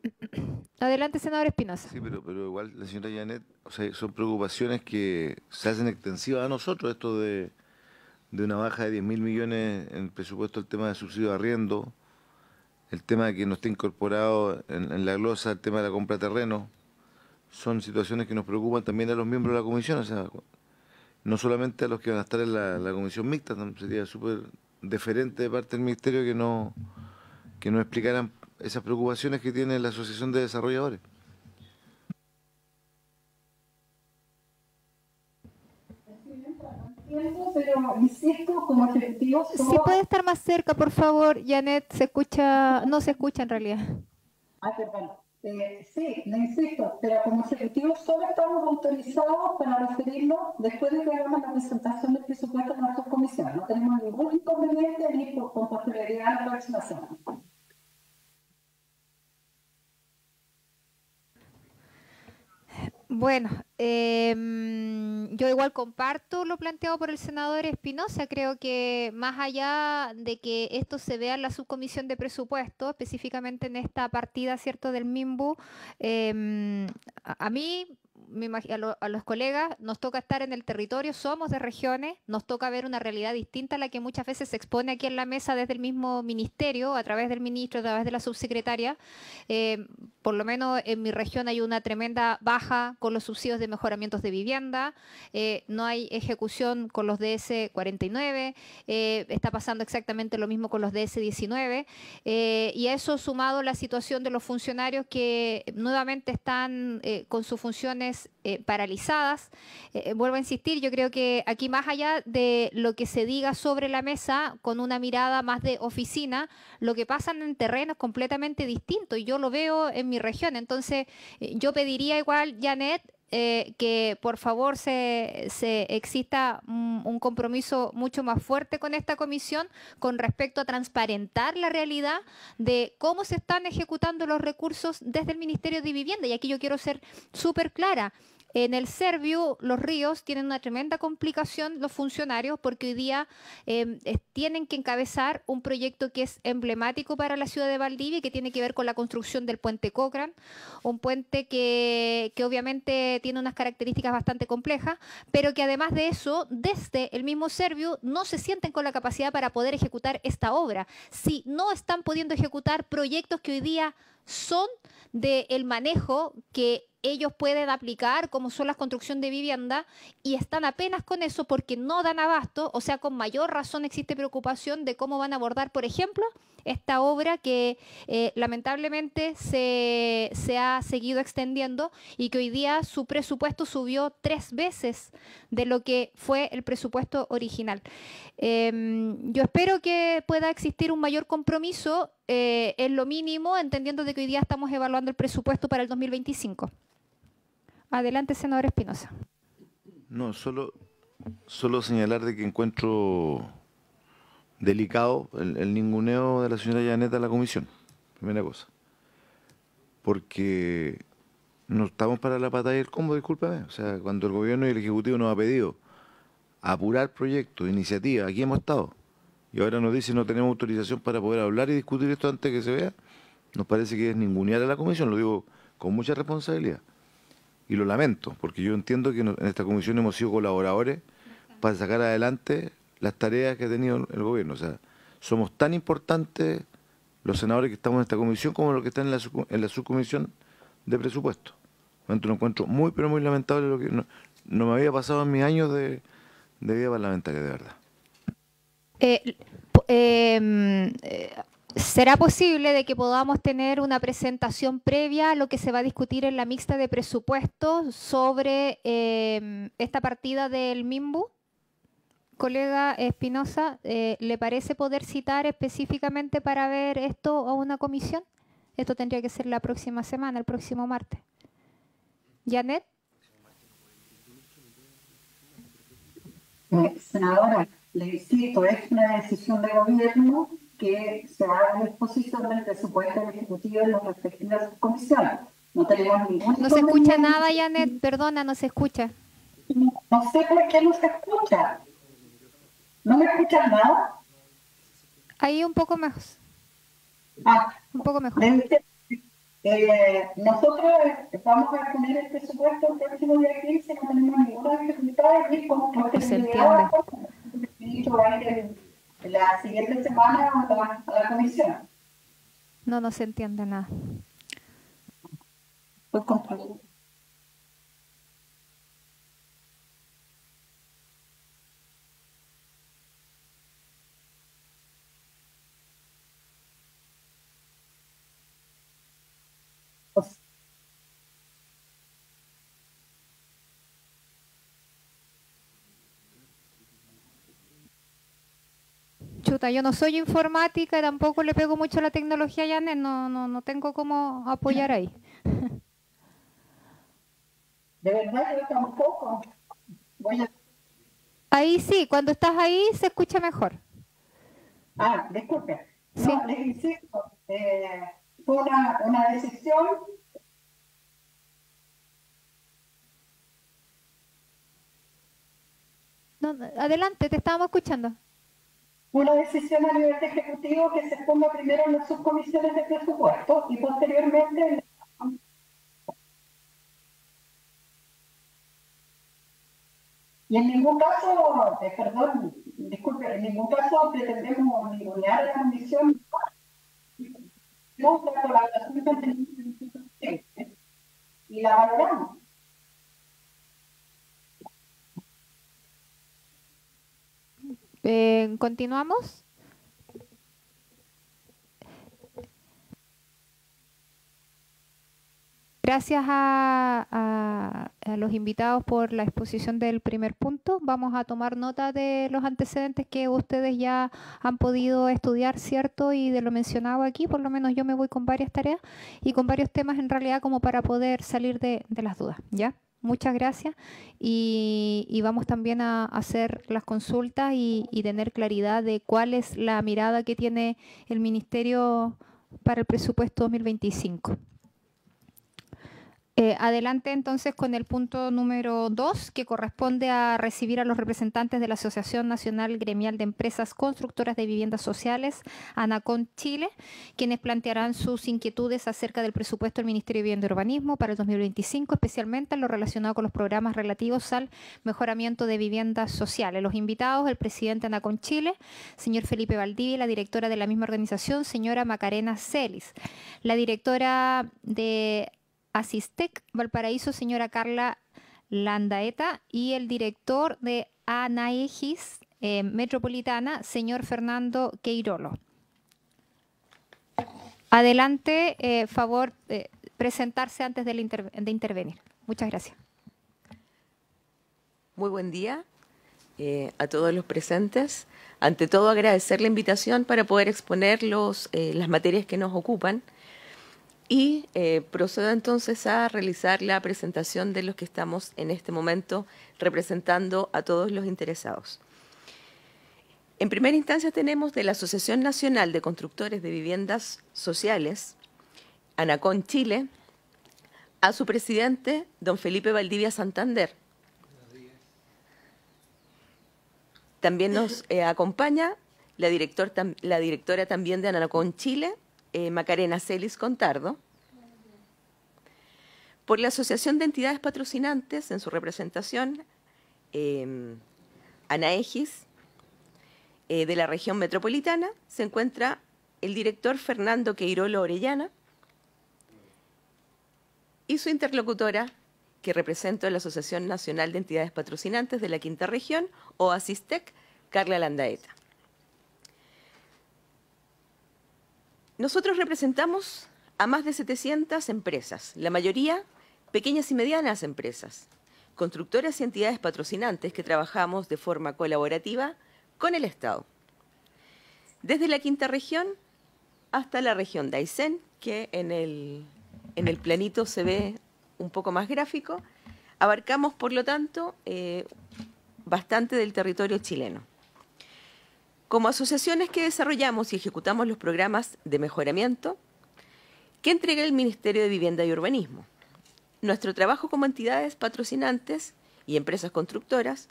Adelante, senador Espinosa. Sí, pero, pero igual la señora Janet, son preocupaciones que se hacen extensivas a nosotros, esto de, una baja de 10 mil millones en el presupuesto, el tema de subsidio de arriendo, el tema de que no está incorporado en, en la glosa, el tema de la compra de terreno, son situaciones que nos preocupan también a los miembros de la comisión, o sea, no solamente a los que van a estar en la, comisión mixta, sería súper deferente de parte del Ministerio que no, que no explicaran esas preocupaciones que tiene la Asociación de Desarrolladores. Si puede estar más cerca, por favor, Janet, se escucha, no se escucha en realidad. Ah, eh, sí, le insisto, pero como ejecutivo solo estamos autorizados para referirnos después de que hagamos la presentación del presupuesto de nuestra comisión. No tenemos ningún inconveniente ni con posterioridad de la próxima Bueno, em, yo igual comparto lo planteado por el senador Espinosa. Creo que más allá de que esto se vea en la subcomisión de presupuesto, específicamente en esta partida, ¿cierto?, del MIMBU, em, a mí a, los colegas, nos toca estar en el territorio, somos de regiones, nos toca ver una realidad distinta a la que muchas veces se expone aquí en la mesa desde el mismo ministerio, a través del ministro, a través de la subsecretaria. Eh, por lo menos en mi región hay una tremenda baja con los subsidios de mejoramientos de vivienda, eh, no hay ejecución con los DS 49, eh, está pasando exactamente lo mismo con los DS 19, y eso sumado la situación de los funcionarios que nuevamente están con sus funciones eh, paralizadas. Eh, eh, vuelvo a insistir, yo creo que aquí más allá de lo que se diga sobre la mesa, con una mirada más de oficina, lo que pasa en terrenos completamente distinto y yo lo veo en mi región. Entonces, yo pediría igual, Janet, eh, que por favor se, se exista un, un, compromiso mucho más fuerte con esta comisión con respecto a transparentar la realidad de cómo se están ejecutando los recursos desde el Ministerio de Vivienda. Y aquí yo quiero ser súper clara. En el Serviu, los ríos tienen una tremenda complicación, los funcionarios, porque hoy día em, tienen que encabezar un proyecto que es emblemático para la ciudad de Valdivia y que tiene que ver con la construcción del puente Cochran, un puente que, obviamente tiene unas características bastante complejas, pero que además de eso, desde el mismo Serviu no se sienten con la capacidad para poder ejecutar esta obra. Si no están pudiendo ejecutar proyectos que hoy día son del manejo que ellos pueden aplicar, como son las construcciones de vivienda, y están apenas con eso porque no dan abasto, o sea, con mayor razón existe preocupación de cómo van a abordar, por ejemplo, esta obra que eh, lamentablemente se, ha seguido extendiendo y que hoy día su presupuesto subió tres veces de lo que fue el presupuesto original. Em, yo espero que pueda existir un mayor compromiso eh, en lo mínimo, entendiendo de que hoy día estamos evaluando el presupuesto para el 2025. Adelante, senador Espinosa. No, solo, solo señalar de que encuentro delicado el, ninguneo de la señora Yaneta a la comisión, primera cosa. Porque no estamos para la y el combo, discúlpame. O sea, cuando el gobierno y el ejecutivo nos ha pedido apurar proyectos, iniciativas, aquí hemos estado. Y ahora nos dicen no tenemos autorización para poder hablar y discutir esto antes que se vea. Nos parece que es ningunear a la comisión, lo digo con mucha responsabilidad y lo lamento, porque yo entiendo que en esta comisión hemos sido colaboradores para sacar adelante las tareas que ha tenido el gobierno. O sea, somos tan importantes los senadores que estamos en esta comisión como los que están en la, subcomisión de presupuesto. Entonces, encuentro muy, pero muy lamentable lo que no, me había pasado en mis años de, vida parlamentaria, de verdad. eh, eh, eh ¿Será posible de que podamos tener una presentación previa a lo que se va a discutir en la mixta de presupuestos sobre em, esta partida del MIMBU? Colega Espinosa, eh, ¿le parece poder citar específicamente para ver esto a una comisión? Esto tendría que ser la próxima semana, el próximo martes. Janet. senadora, le cito, es una decisión de gobierno que se haga la exposición del presupuesto del Ejecutivo en las respectivas comisiones. No tenemos ningún. No se escucha nada, Janet, perdona, no se escucha. No, sé por qué no se escucha. ¿No me escuchas nada? Ahí un poco más. Ah, un poco mejor. Eh, nosotros vamos a poner el presupuesto el próximo día 15, no tenemos ninguna dificultad y como pues se entiende. El la siguiente semana vamos a la, la comisión. No, no se entiende nada. Pues yo no soy informática tampoco le pego mucho la tecnología, Janet, no, no, tengo cómo apoyar ahí. De verdad, yo tampoco. Voy Ahí sí, cuando estás ahí se escucha mejor. Ah, disculpe. les eh, fue una, una decisión adelante, te estábamos escuchando una decisión a nivel ejecutivo que se ponga primero en las subcomisiones de presupuesto y posteriormente en Y en ningún caso, perdón, disculpe, en ningún caso pretendemos ningunear la condición no, la colaboración y la valoramos. Eh, Continuamos. Gracias a, los invitados por la exposición del primer punto. Vamos a tomar nota de los antecedentes que ustedes ya han podido estudiar, ¿cierto? Y de lo mencionado aquí, por lo menos yo me voy con varias tareas y con varios temas en realidad como para poder salir de, de las dudas, ¿ya? Muchas gracias. Y, vamos también a, hacer las consultas y, y, tener claridad de cuál es la mirada que tiene el Ministerio para el presupuesto 2025. Eh, adelante entonces con el punto número 2, que corresponde a recibir a los representantes de la Asociación Nacional Gremial de Empresas Constructoras de Viviendas Sociales, ANACON Chile, quienes plantearán sus inquietudes acerca del presupuesto del Ministerio de Vivienda y Urbanismo para el 2025, especialmente en lo relacionado con los programas relativos al mejoramiento de viviendas sociales. Los invitados, el presidente ANACON Chile, señor Felipe Valdivia, la directora de la misma organización, señora Macarena Celis, la directora de Asistec Valparaíso, señora Carla Landaeta, y el director de ANAEGIS eh, Metropolitana, señor Fernando Queirolo. Adelante, eh, favor, eh, presentarse antes de, de, intervenir. Muchas gracias. Muy buen día a todos los presentes. Ante todo, agradecer la invitación para poder exponer los, las materias que nos ocupan y eh, procedo entonces a realizar la presentación de los que estamos en este momento representando a todos los interesados. En primera instancia tenemos de la Asociación Nacional de Constructores de Viviendas Sociales, ANACON Chile, a su presidente, don Felipe Valdivia Santander. También nos eh, acompaña la, la directora también de ANACON Chile, eh, Macarena Celis Contardo, por la Asociación de Entidades Patrocinantes en su representación, em, Anaegis, eh, de la región metropolitana, se encuentra el director Fernando Queirolo Orellana y su interlocutora, que represento a la Asociación Nacional de Entidades Patrocinantes de la Quinta Región, o ASISTEC, Carla Landaeta. Nosotros representamos a más de 700 empresas, la mayoría pequeñas y medianas empresas, constructoras y entidades patrocinantes que trabajamos de forma colaborativa con el Estado. Desde la quinta región hasta la región de Aysén, que en el, planito se ve un poco más gráfico, abarcamos, por lo tanto, eh, bastante del territorio chileno como asociaciones que desarrollamos y ejecutamos los programas de mejoramiento que entrega el Ministerio de Vivienda y Urbanismo. Nuestro trabajo como entidades patrocinantes y empresas constructoras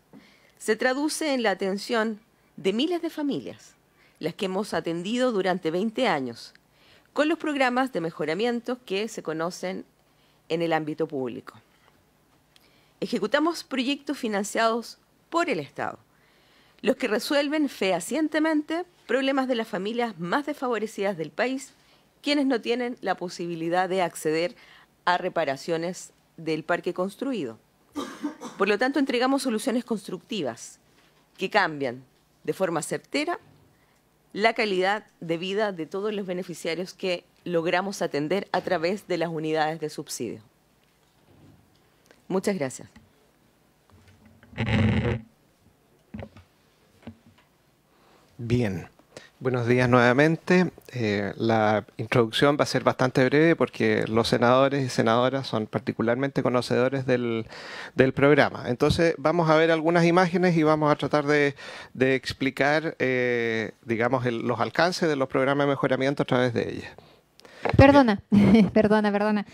se traduce en la atención de miles de familias, las que hemos atendido durante 20 años, con los programas de mejoramiento que se conocen en el ámbito público. Ejecutamos proyectos financiados por el Estado los que resuelven fehacientemente problemas de las familias más desfavorecidas del país, quienes no tienen la posibilidad de acceder a reparaciones del parque construido. Por lo tanto, entregamos soluciones constructivas que cambian de forma certera la calidad de vida de todos los beneficiarios que logramos atender a través de las unidades de subsidio. Muchas gracias. Bien, buenos días nuevamente. Eh, la introducción va a ser bastante breve porque los senadores y senadoras son particularmente conocedores del, programa. Entonces vamos a ver algunas imágenes y vamos a tratar de, explicar, eh, digamos, los alcances de los programas de mejoramiento a través de ellas. Perdona, perdona, perdona.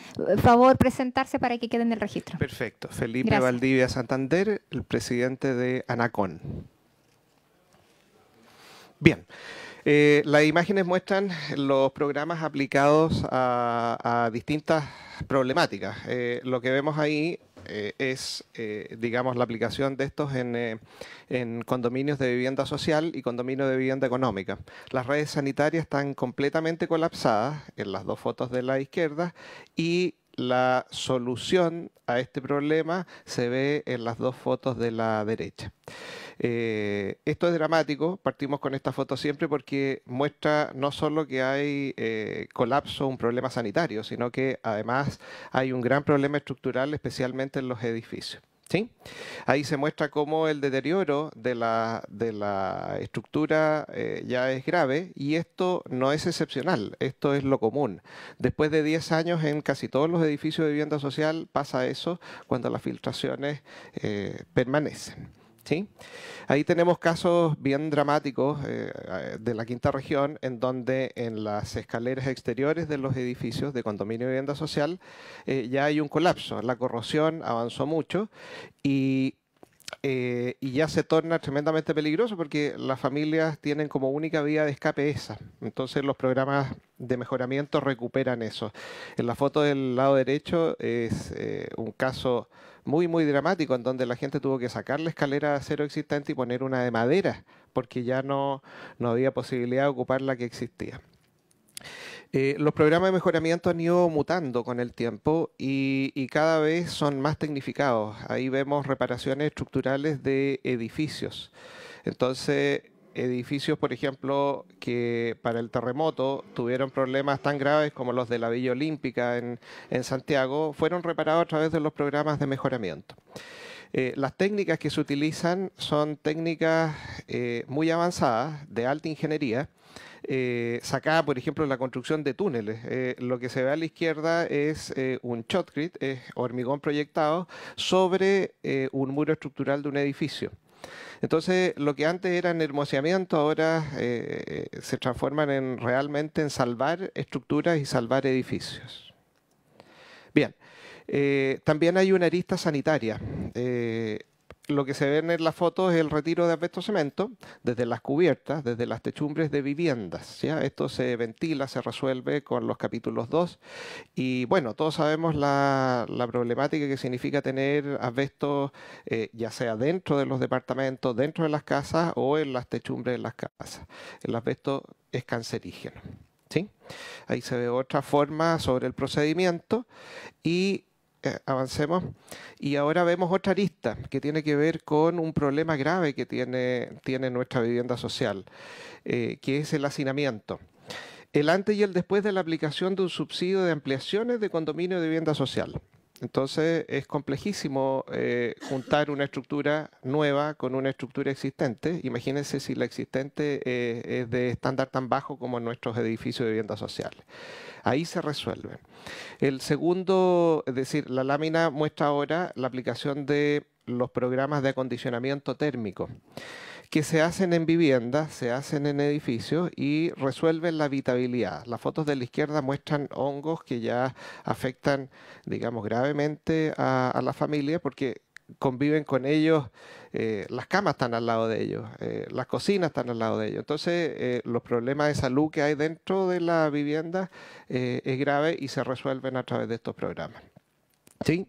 Favor presentarse para que queden en el registro. Perfecto. Felipe Valdivia Santander, el presidente de ANACON. Bien. Eh, las imágenes muestran los programas aplicados a, distintas problemáticas. Eh, lo que vemos ahí eh, es, digamos, la aplicación de estos en, en, condominios de vivienda social y condominios de vivienda económica. Las redes sanitarias están completamente colapsadas en las dos fotos de la izquierda y la solución a este problema se ve en las dos fotos de la derecha. Eh, esto es dramático, partimos con esta foto siempre porque muestra no solo que hay eh, colapso, un problema sanitario, sino que además hay un gran problema estructural, especialmente en los edificios. Ahí se muestra cómo el deterioro de la, estructura eh, ya es grave y esto no es excepcional, esto es lo común. Después de 10 años en casi todos los edificios de vivienda social pasa eso cuando las filtraciones permanecen. ¿sí? Ahí tenemos casos bien dramáticos eh, eh, de la quinta región, en donde en las escaleras exteriores de los edificios de condominio y vivienda social eh, ya hay un colapso. La corrosión avanzó mucho y ya se torna tremendamente peligroso porque las familias tienen como única vía de escape esa. Entonces los programas de mejoramiento recuperan eso. En la foto del lado derecho es un caso muy, muy dramático, en donde la gente tuvo que sacar la escalera de acero existente y poner una de madera, porque ya no, había posibilidad de ocupar la que existía. Eh, los programas de mejoramiento han ido mutando con el tiempo y, y, cada vez son más tecnificados. Ahí vemos reparaciones estructurales de edificios. Entonces, edificios, por ejemplo, que para el terremoto tuvieron problemas tan graves como los de la Villa Olímpica en, Santiago, fueron reparados a través de los programas de mejoramiento. Eh, las técnicas que se utilizan son técnicas eh, muy avanzadas, de alta ingeniería, eh, sacada, por ejemplo, la construcción de túneles. Eh, lo que se ve a la izquierda es un shotcrete, es hormigón proyectado sobre un muro estructural de un edificio. Entonces, lo que antes era hermoseamiento, ahora eh, eh, se transforman en, realmente en salvar estructuras y salvar edificios. Bien, eh, también hay una arista sanitaria lo que se ve en la foto es el retiro de asbesto cemento desde las cubiertas, desde las techumbres de viviendas. ¿ya? Esto se ventila, se resuelve con los capítulos 2. Y bueno, todos sabemos la, problemática que significa tener asbesto eh, ya sea dentro de los departamentos, dentro de las casas o en las techumbres de las casas. El asbesto es cancerígeno. ¿sí? Ahí se ve otra forma sobre el procedimiento y eh, avancemos. Y ahora vemos otra arista que tiene que ver con un problema grave que tiene, tiene nuestra vivienda social, eh, que es el hacinamiento. El antes y el después de la aplicación de un subsidio de ampliaciones de condominio de vivienda social. Entonces es complejísimo eh, juntar una estructura nueva con una estructura existente. Imagínense si la existente es de estándar tan bajo como nuestros edificios de vivienda social. Ahí se resuelven. El segundo, es decir, la lámina muestra ahora la aplicación de los programas de acondicionamiento térmico que se hacen en viviendas, se hacen en edificios y resuelven la habitabilidad. Las fotos de la izquierda muestran hongos que ya afectan, digamos, gravemente a, a la familia porque conviven con ellos, eh, las camas están al lado de ellos, eh, las cocinas están al lado de ellos. Entonces, eh, los problemas de salud que hay dentro de la vivienda es grave y se resuelven a través de estos programas. ¿Sí?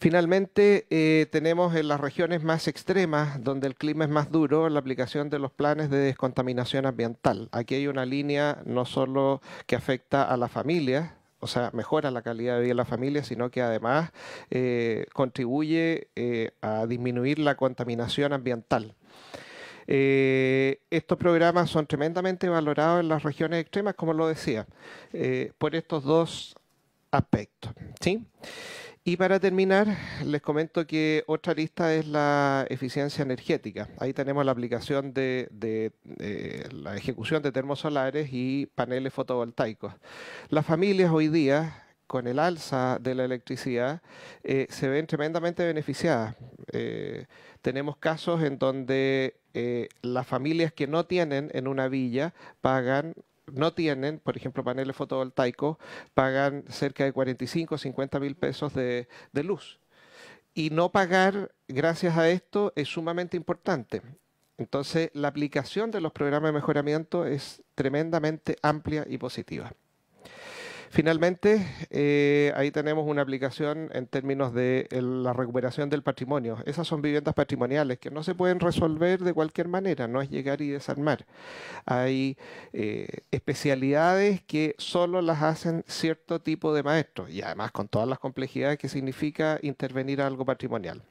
Finalmente, tenemos en las regiones más extremas, donde el clima es más duro, la aplicación de los planes de descontaminación ambiental. Aquí hay una línea no solo que afecta a las familias, o sea, mejora la calidad de vida de la familia, sino que además eh, contribuye eh, a disminuir la contaminación ambiental. Eh, estos programas son tremendamente valorados en las regiones extremas, como lo decía, por estos dos aspectos. ¿sí? Y para terminar, les comento que otra lista es la eficiencia energética. Ahí tenemos la aplicación de, eh, la ejecución de termosolares y paneles fotovoltaicos. Las familias hoy día con el alza de la electricidad, eh, se ven tremendamente beneficiadas. Eh, tenemos casos en donde las familias que no tienen en una villa pagan no tienen, por ejemplo, paneles fotovoltaicos, pagan cerca de 45 o 50 mil pesos de, luz. Y no pagar gracias a esto es sumamente importante. Entonces, la aplicación de los programas de mejoramiento es tremendamente amplia y positiva. Finalmente, eh, ahí tenemos una aplicación en términos de la recuperación del patrimonio. Esas son viviendas patrimoniales que no se pueden resolver de cualquier manera, no es llegar y desarmar. Hay eh, especialidades que solo las hacen cierto tipo de maestros y además con todas las complejidades que significa intervenir algo patrimonial.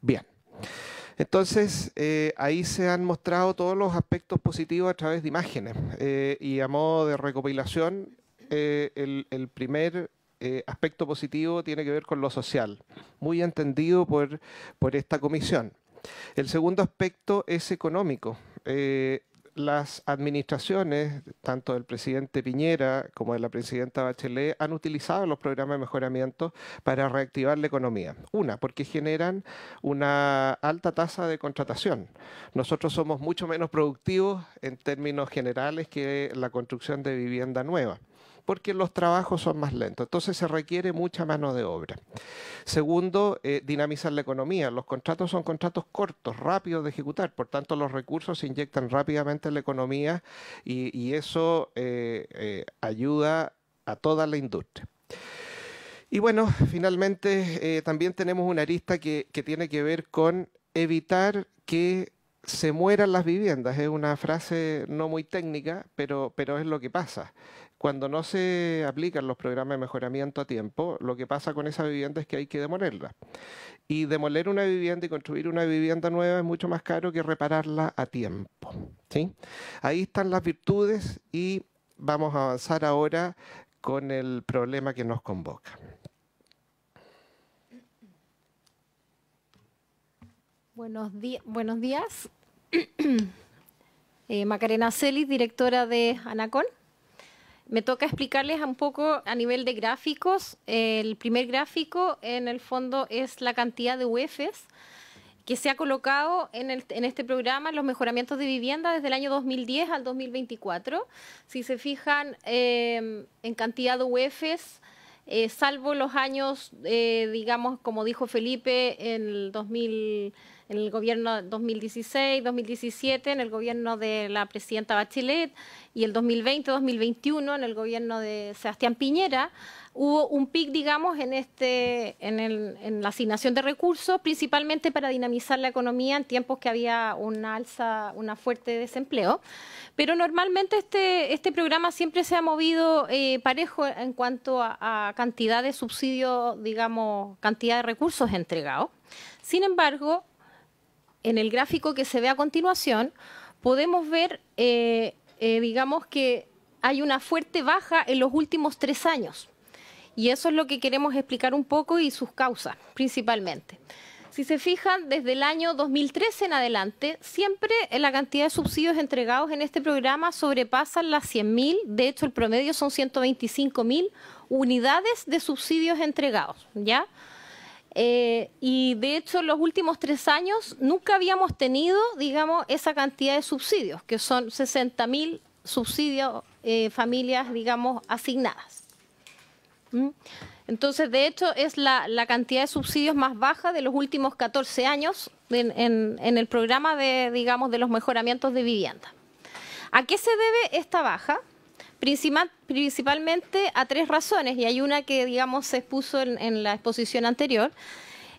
Bien. Entonces, eh, ahí se han mostrado todos los aspectos positivos a través de imágenes y a modo de recopilación eh, el, primer eh, aspecto positivo tiene que ver con lo social, muy entendido por, por esta comisión. El segundo aspecto es económico. Eh, las administraciones, tanto del presidente Piñera como de la presidenta Bachelet, han utilizado los programas de mejoramiento para reactivar la economía. Una, porque generan una alta tasa de contratación. Nosotros somos mucho menos productivos en términos generales que la construcción de vivienda nueva porque los trabajos son más lentos. Entonces se requiere mucha mano de obra. Segundo, eh, dinamizar la economía. Los contratos son contratos cortos, rápidos de ejecutar. Por tanto, los recursos se inyectan rápidamente en la economía y, eso eh, eh, ayuda a toda la industria. Y bueno, finalmente también tenemos una arista que tiene que ver con evitar que se mueran las viviendas. Es una frase no muy técnica, pero, es lo que pasa. Cuando no se aplican los programas de mejoramiento a tiempo, lo que pasa con esa vivienda es que hay que demolerla. Y demoler una vivienda y construir una vivienda nueva es mucho más caro que repararla a tiempo. ¿sí? Ahí están las virtudes y vamos a avanzar ahora con el problema que nos convoca. Buenos, días. buenos días. Eh, Macarena Celis, directora de Anacon. Me toca explicarles un poco a nivel de gráficos. El primer gráfico, en el fondo, es la cantidad de UEFs que se ha colocado en, este programa los mejoramientos de vivienda desde el año 2010 al 2024. Si se fijan em, en cantidad de UEFs, eh, salvo los años, eh, digamos, como dijo Felipe, en el 2000 en el gobierno 2016-2017, en el gobierno de la presidenta Bachelet y el 2020-2021 en el gobierno de Sebastián Piñera, hubo un pic, digamos, en, este, en, la asignación de recursos, principalmente para dinamizar la economía en tiempos que había una alza, una fuerte desempleo. Pero normalmente este, este programa siempre se ha movido eh, parejo en cuanto a, a cantidad de subsidios, digamos, cantidad de recursos entregados. Sin embargo, en el gráfico que se ve a continuación, podemos ver, eh, eh, digamos que hay una fuerte baja en los últimos tres años. Y eso es lo que queremos explicar un poco y sus causas principalmente. Si se fijan, desde el año 2013 en adelante, siempre la cantidad de subsidios entregados en este programa sobrepasan las 100.000, de hecho el promedio son 125.000 unidades de subsidios entregados, ¿ya? Eh, y de hecho, en los últimos tres años nunca habíamos tenido, digamos, esa cantidad de subsidios, que son 60.000 subsidios, eh, familias, digamos, asignadas. ¿Mm? Entonces, de hecho, es la, cantidad de subsidios más baja de los últimos 14 años en, en el programa de, digamos, de los mejoramientos de vivienda. ¿A qué se debe esta baja? principalmente a tres razones, y hay una que, digamos, se expuso en, la exposición anterior.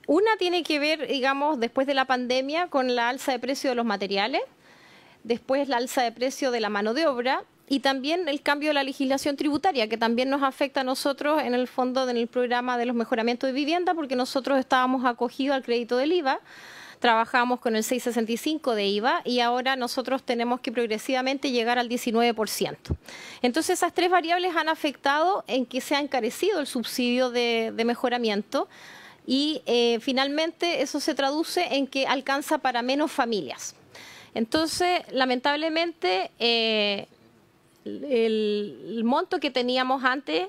Una tiene que ver, digamos, después de la pandemia, con la alza de precio de los materiales, después la alza de precio de la mano de obra y también el cambio de la legislación tributaria, que también nos afecta a nosotros en el fondo, en el programa de los mejoramientos de vivienda, porque nosotros estábamos acogidos al crédito del IVA trabajamos con el 6,65 de IVA y ahora nosotros tenemos que progresivamente llegar al 19%. Entonces esas tres variables han afectado en que se ha encarecido el subsidio de, mejoramiento y eh, finalmente eso se traduce en que alcanza para menos familias. Entonces, lamentablemente, eh, el monto que teníamos antes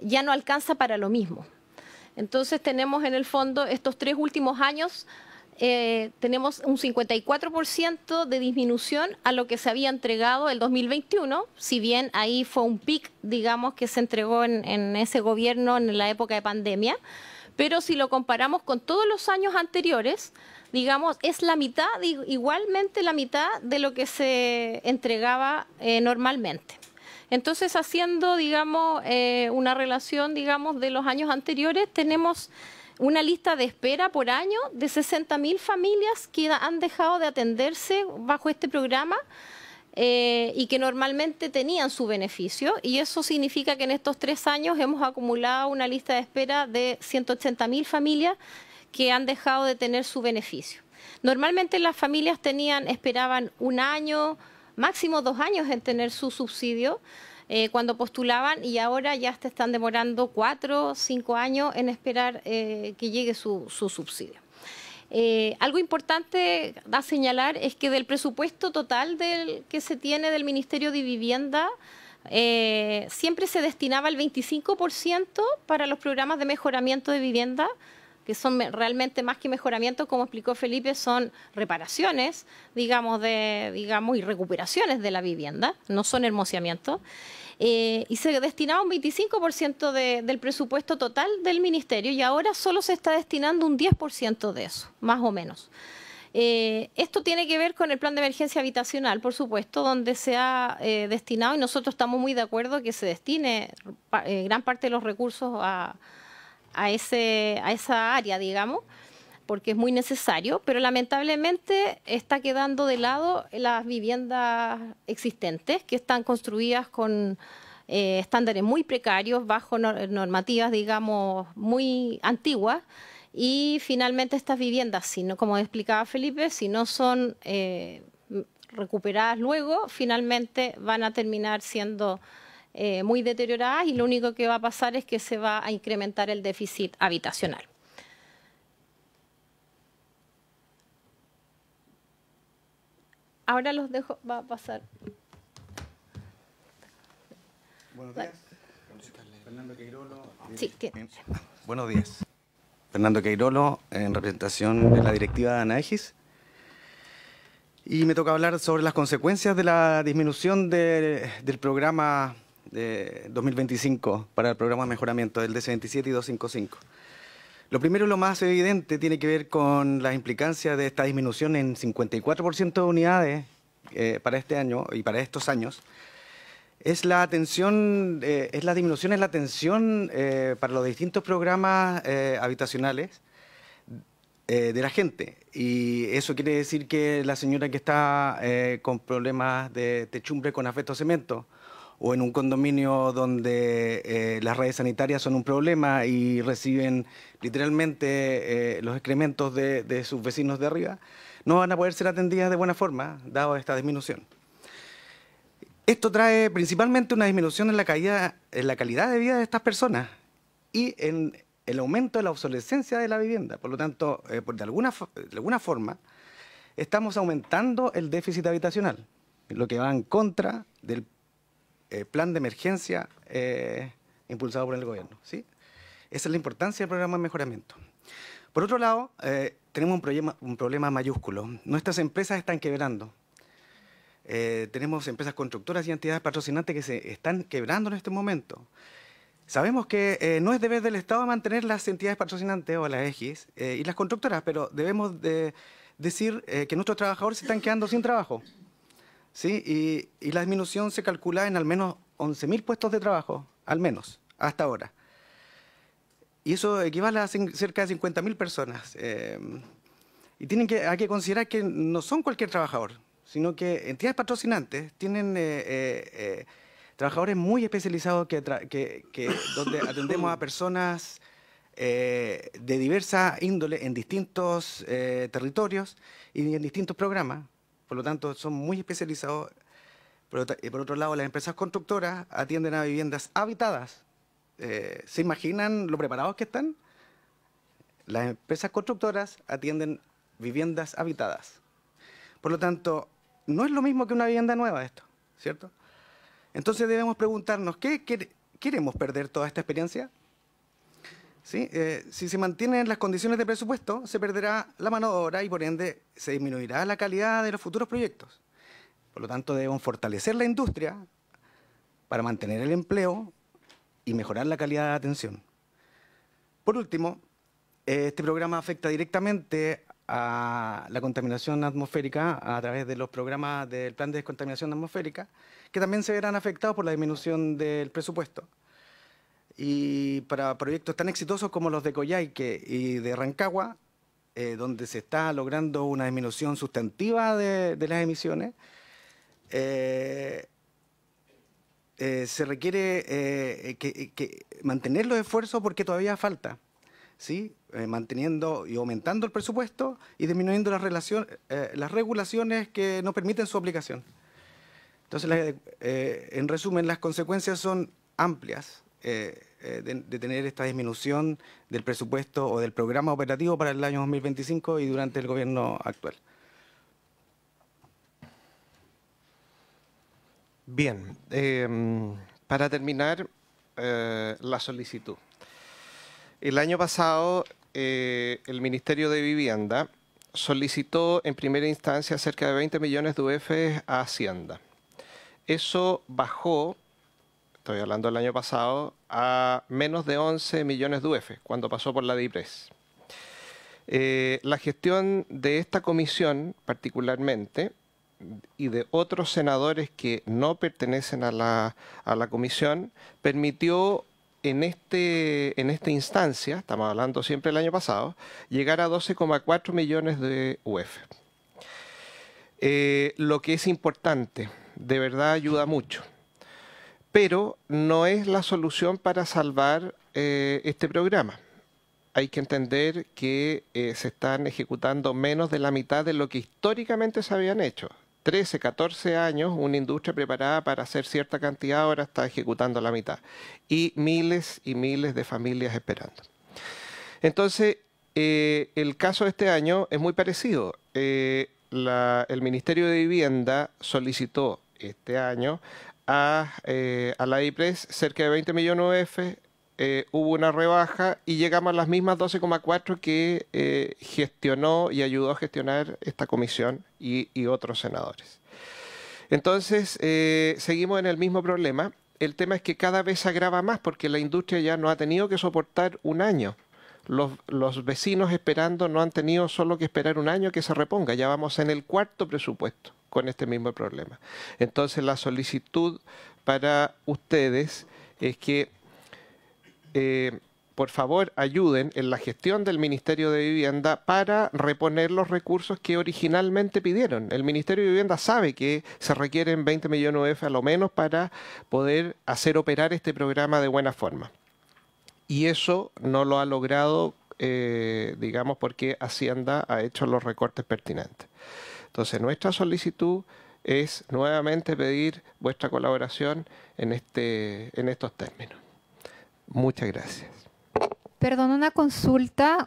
ya no alcanza para lo mismo. Entonces tenemos en el fondo estos tres últimos años eh, tenemos un 54% de disminución a lo que se había entregado el 2021, si bien ahí fue un pic, digamos, que se entregó en, ese gobierno en la época de pandemia, pero si lo comparamos con todos los años anteriores, digamos, es la mitad, igualmente la mitad de lo que se entregaba eh, normalmente. Entonces, haciendo, digamos, eh, una relación, digamos, de los años anteriores, tenemos una lista de espera por año de 60.000 familias que han dejado de atenderse bajo este programa. Eh, y que normalmente tenían su beneficio. Y eso significa que en estos tres años hemos acumulado una lista de espera de 180.000 familias que han dejado de tener su beneficio. Normalmente las familias tenían, esperaban un año, máximo dos años en tener su subsidio. Eh, cuando postulaban y ahora ya te están demorando cuatro, cinco años en esperar eh, que llegue su, subsidio. Eh, algo importante a señalar es que del presupuesto total que se tiene del Ministerio de Vivienda, siempre se destinaba el 25% para los programas de mejoramiento de vivienda, que son realmente más que mejoramientos, como explicó Felipe, son reparaciones, digamos, de, digamos, y recuperaciones de la vivienda, no son hermoseamientos. Eh, y se destinaba un 25% del presupuesto total del ministerio y ahora solo se está destinando un 10% de eso, más o menos. Eh, esto tiene que ver con el plan de emergencia habitacional, por supuesto, donde se ha eh, destinado, y nosotros estamos muy de acuerdo que se destine gran parte de los recursos a, a, ese, a esa área, digamos, porque es muy necesario, pero lamentablemente está quedando de lado las viviendas existentes que están construidas con eh, estándares muy precarios, bajo normativas, digamos, muy antiguas. Y finalmente estas viviendas, como explicaba Felipe, si no son eh, recuperadas luego, finalmente van a terminar siendo eh, muy deterioradas y lo único que va a pasar es que se va a incrementar el déficit habitacional. Ahora los dejo, va a pasar. Buenos días. Fernando Queirolo. Eh, eh, buenos días. Fernando Queirolo, en representación de la directiva de ANAEGIS. Y me toca hablar sobre las consecuencias de la disminución del programa de 2025 para el programa de mejoramiento del DC27 y 255. Lo primero y lo más evidente tiene que ver con las implicancias de esta disminución en 54% de unidades eh, para este año y para estos años. Es la atención, eh, es la disminución en la atención eh, para los distintos programas habitacionales de la gente. Y eso quiere decir que la señora que está con problemas de techumbre con afecto a cemento o en un condominio donde eh, las redes sanitarias son un problema y reciben literalmente eh, los excrementos de, sus vecinos de arriba, no van a poder ser atendidas de buena forma, dado esta disminución. Esto trae principalmente una disminución en la, calidad, en la calidad de vida de estas personas y en el aumento de la obsolescencia de la vivienda. Por lo tanto, eh, por, de, alguna, de alguna forma, estamos aumentando el déficit habitacional, lo que va en contra del eh, plan de emergencia eh, impulsado por el gobierno. ¿sí? Esa es la importancia del programa de mejoramiento. Por otro lado, eh, tenemos un problema, un problema mayúsculo. Nuestras empresas están quebrando. tenemos empresas constructoras y entidades patrocinantes que se están quebrando en este momento. Sabemos que no es deber del Estado mantener las entidades patrocinantes o las X y las constructoras, pero debemos decir que nuestros trabajadores se están quedando sin trabajo. ¿sí? Y, la disminución se calcula en al menos 11.000 puestos de trabajo, al menos, hasta ahora. Y eso equivale a cerca de 50.000 personas. Em, y tienen que, hay que considerar que no son cualquier trabajador, sino que entidades patrocinantes tienen eh, eh, eh, trabajadores muy especializados que, donde atendemos a personas de diversa índole en distintos territorios y en distintos programas. Por lo tanto, son muy especializados. Por, eh, por otro lado, las empresas constructoras atienden a viviendas habitadas. Eh, ¿Se imaginan lo preparados que están? Las empresas constructoras atienden viviendas habitadas. Por lo tanto, no es lo mismo que una vivienda nueva esto, ¿cierto? Entonces debemos preguntarnos, qué queremos perder toda esta experiencia? Eh, si se mantienen las condiciones de presupuesto, se perderá la mano de obra y por ende se disminuirá la calidad de los futuros proyectos. Por lo tanto, debemos fortalecer la industria para mantener el empleo y mejorar la calidad de atención. Por último, eh, este programa afecta directamente a la contaminación atmosférica a través de los programas del Plan de Descontaminación Atmosférica, que también se verán afectados por la disminución del presupuesto y para proyectos tan exitosos como los de Coyhaique y de Rancagua, eh, donde se está logrando una disminución sustantiva de, las emisiones, eh, eh, se requiere mantener los esfuerzos porque todavía falta. ¿sí? manteniendo y aumentando el presupuesto y disminuyendo las, las regulaciones que no permiten su aplicación. Entonces, en resumen, las consecuencias son amplias. Eh, de, tener esta disminución del presupuesto o del programa operativo para el año 2025 y durante el gobierno actual. Bien, em, para terminar, eh, la solicitud. El año pasado, eh, el Ministerio de Vivienda solicitó en primera instancia cerca de 20 millones de UF a Hacienda. Eso bajó estoy hablando del año pasado, a menos de 11 millones de UF cuando pasó por la DIPRES. Eh, la gestión de esta comisión particularmente y de otros senadores que no pertenecen a la, comisión permitió en, este, en esta instancia, estamos hablando siempre del año pasado, llegar a 12,4 millones de UF. Eh, lo que es importante, de verdad ayuda mucho pero no es la solución para salvar eh, este programa. Hay que entender que eh, se están ejecutando menos de la mitad de lo que históricamente se habían hecho. 13, 14 años, una industria preparada para hacer cierta cantidad ahora está ejecutando la mitad. Y miles y miles de familias esperando. Entonces, eh, el caso de este año es muy parecido. el Ministerio de Vivienda solicitó este año a, eh, a la IPRES cerca de 20 millones UF, eh, hubo una rebaja y llegamos a las mismas 12,4 que eh, gestionó y ayudó a gestionar esta comisión y, y otros senadores. Entonces, seguimos en el mismo problema. El tema es que cada vez se agrava más porque la industria ya no ha tenido que soportar un año. Los, los vecinos esperando no han tenido solo que esperar un año que se reponga. Ya vamos en el cuarto presupuesto con este mismo problema. Entonces la solicitud para ustedes es que eh, por favor ayuden en la gestión del Ministerio de Vivienda para reponer los recursos que originalmente pidieron. El Ministerio de Vivienda sabe que se requieren 20 millones de UF a lo menos para poder hacer operar este programa de buena forma. Y eso no lo ha logrado, eh, digamos, porque Hacienda ha hecho los recortes pertinentes. Entonces, nuestra solicitud es nuevamente pedir vuestra colaboración en, este, en estos términos. Muchas gracias. Perdón, una consulta.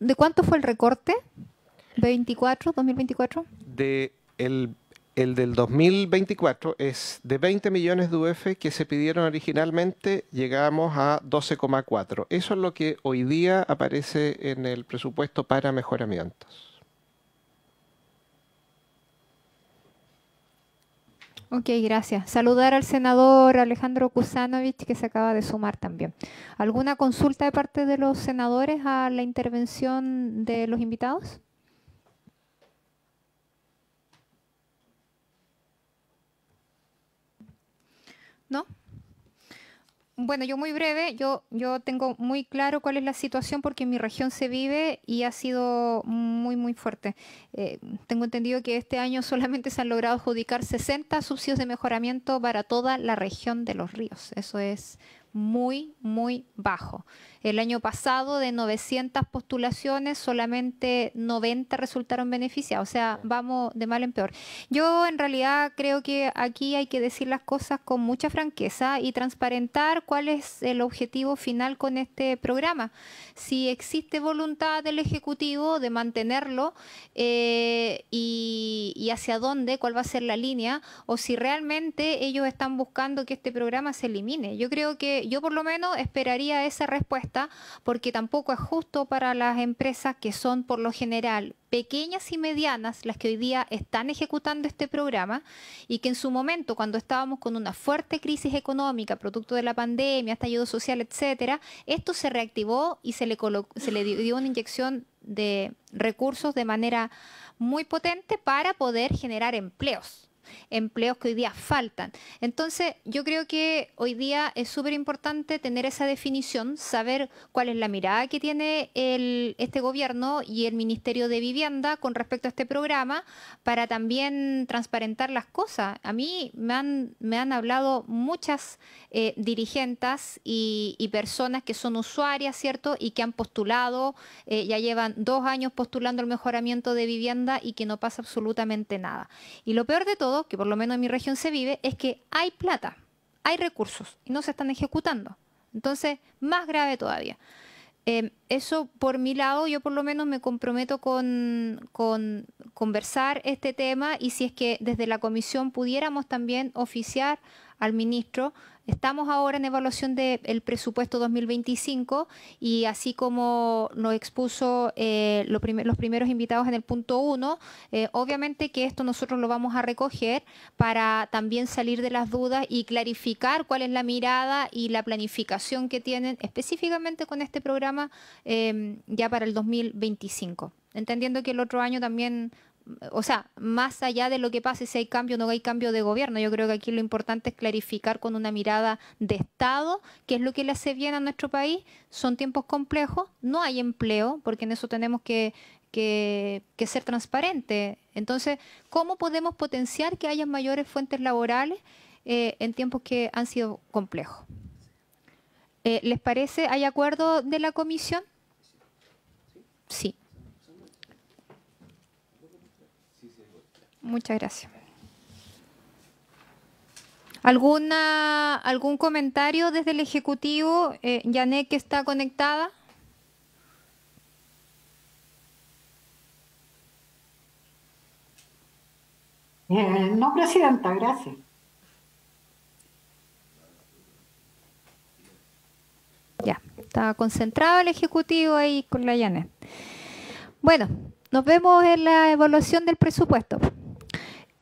¿De cuánto fue el recorte? ¿24, 2024? el, el del 2024 es de 20 millones de UF que se pidieron originalmente, llegamos a 12,4. Eso es lo que hoy día aparece en el presupuesto para mejoramientos. Ok, gracias. Saludar al senador Alejandro Kusanovich, que se acaba de sumar también. ¿Alguna consulta de parte de los senadores a la intervención de los invitados? ¿No? Bueno, yo muy breve, yo, yo tengo muy claro cuál es la situación porque en mi región se vive y ha sido muy, muy fuerte. Eh, tengo entendido que este año solamente se han logrado adjudicar 60 subsidios de mejoramiento para toda la región de los ríos. Eso es muy, muy bajo. El año pasado, de 900 postulaciones, solamente 90 resultaron beneficiados. O sea, vamos de mal en peor. Yo, en realidad, creo que aquí hay que decir las cosas con mucha franqueza y transparentar cuál es el objetivo final con este programa. Si existe voluntad del Ejecutivo de mantenerlo eh, y hacia dónde, cuál va a ser la línea, o si realmente ellos están buscando que este programa se elimine. Yo creo que yo por lo menos esperaría esa respuesta porque tampoco es justo para las empresas que son por lo general pequeñas y medianas las que hoy día están ejecutando este programa y que en su momento, cuando estábamos con una fuerte crisis económica, producto de la pandemia, estallido social, etcétera, esto se reactivó y se se le dio una inyección de recursos de manera muy potente para poder generar empleos empleos que hoy día faltan. Entonces, yo creo que hoy día es súper importante tener esa definición, saber cuál es la mirada que tiene este gobierno y el Ministerio de Vivienda con respecto a este programa para también transparentar las cosas. A mí me han, me han hablado muchas eh, dirigentes y, personas que son usuarias, ¿cierto? Y que han postulado, eh, ya llevan dos años postulando el mejoramiento de vivienda y que no pasa absolutamente nada. Y lo peor de todo que por lo menos en mi región se vive, es que hay plata, hay recursos y no se están ejecutando. Entonces, más grave todavía. Em, eso por mi lado, yo por lo menos me comprometo con, conversar este tema y si es que desde la comisión pudiéramos también oficiar al ministro Estamos ahora en evaluación del presupuesto 2025 y así como nos expuso eh, los primeros invitados en el punto 1, eh, obviamente que esto nosotros lo vamos a recoger para también salir de las dudas y clarificar cuál es la mirada y la planificación que tienen específicamente con este programa eh, ya para el 2025, entendiendo que el otro año también o sea, más allá de lo que pase, si hay cambio o no hay cambio de gobierno, yo creo que aquí lo importante es clarificar con una mirada de Estado qué es lo que le hace bien a nuestro país. Son tiempos complejos, no hay empleo, porque en eso tenemos que, ser transparentes. Entonces, ¿cómo podemos potenciar que haya mayores fuentes laborales eh, en tiempos que han sido complejos? Eh, ¿Les parece? ¿Hay acuerdo de la comisión? Sí. Muchas gracias. ¿Alguna, ¿Algún comentario desde el Ejecutivo? Eh, que está conectada. Eh, no, Presidenta, gracias. Ya, está concentrado el Ejecutivo ahí con la Yanet. Bueno, nos vemos en la evaluación del presupuesto.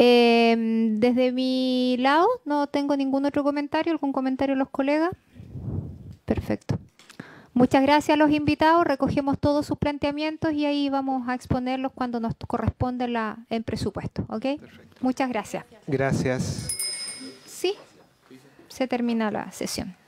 Em, desde mi lado, no tengo ningún otro comentario, algún comentario de los colegas. Perfecto. Muchas gracias a los invitados, recogemos todos sus planteamientos y ahí vamos a exponerlos cuando nos corresponde la, en presupuesto. ¿ok? Muchas gracias. Gracias. Sí, se termina la sesión.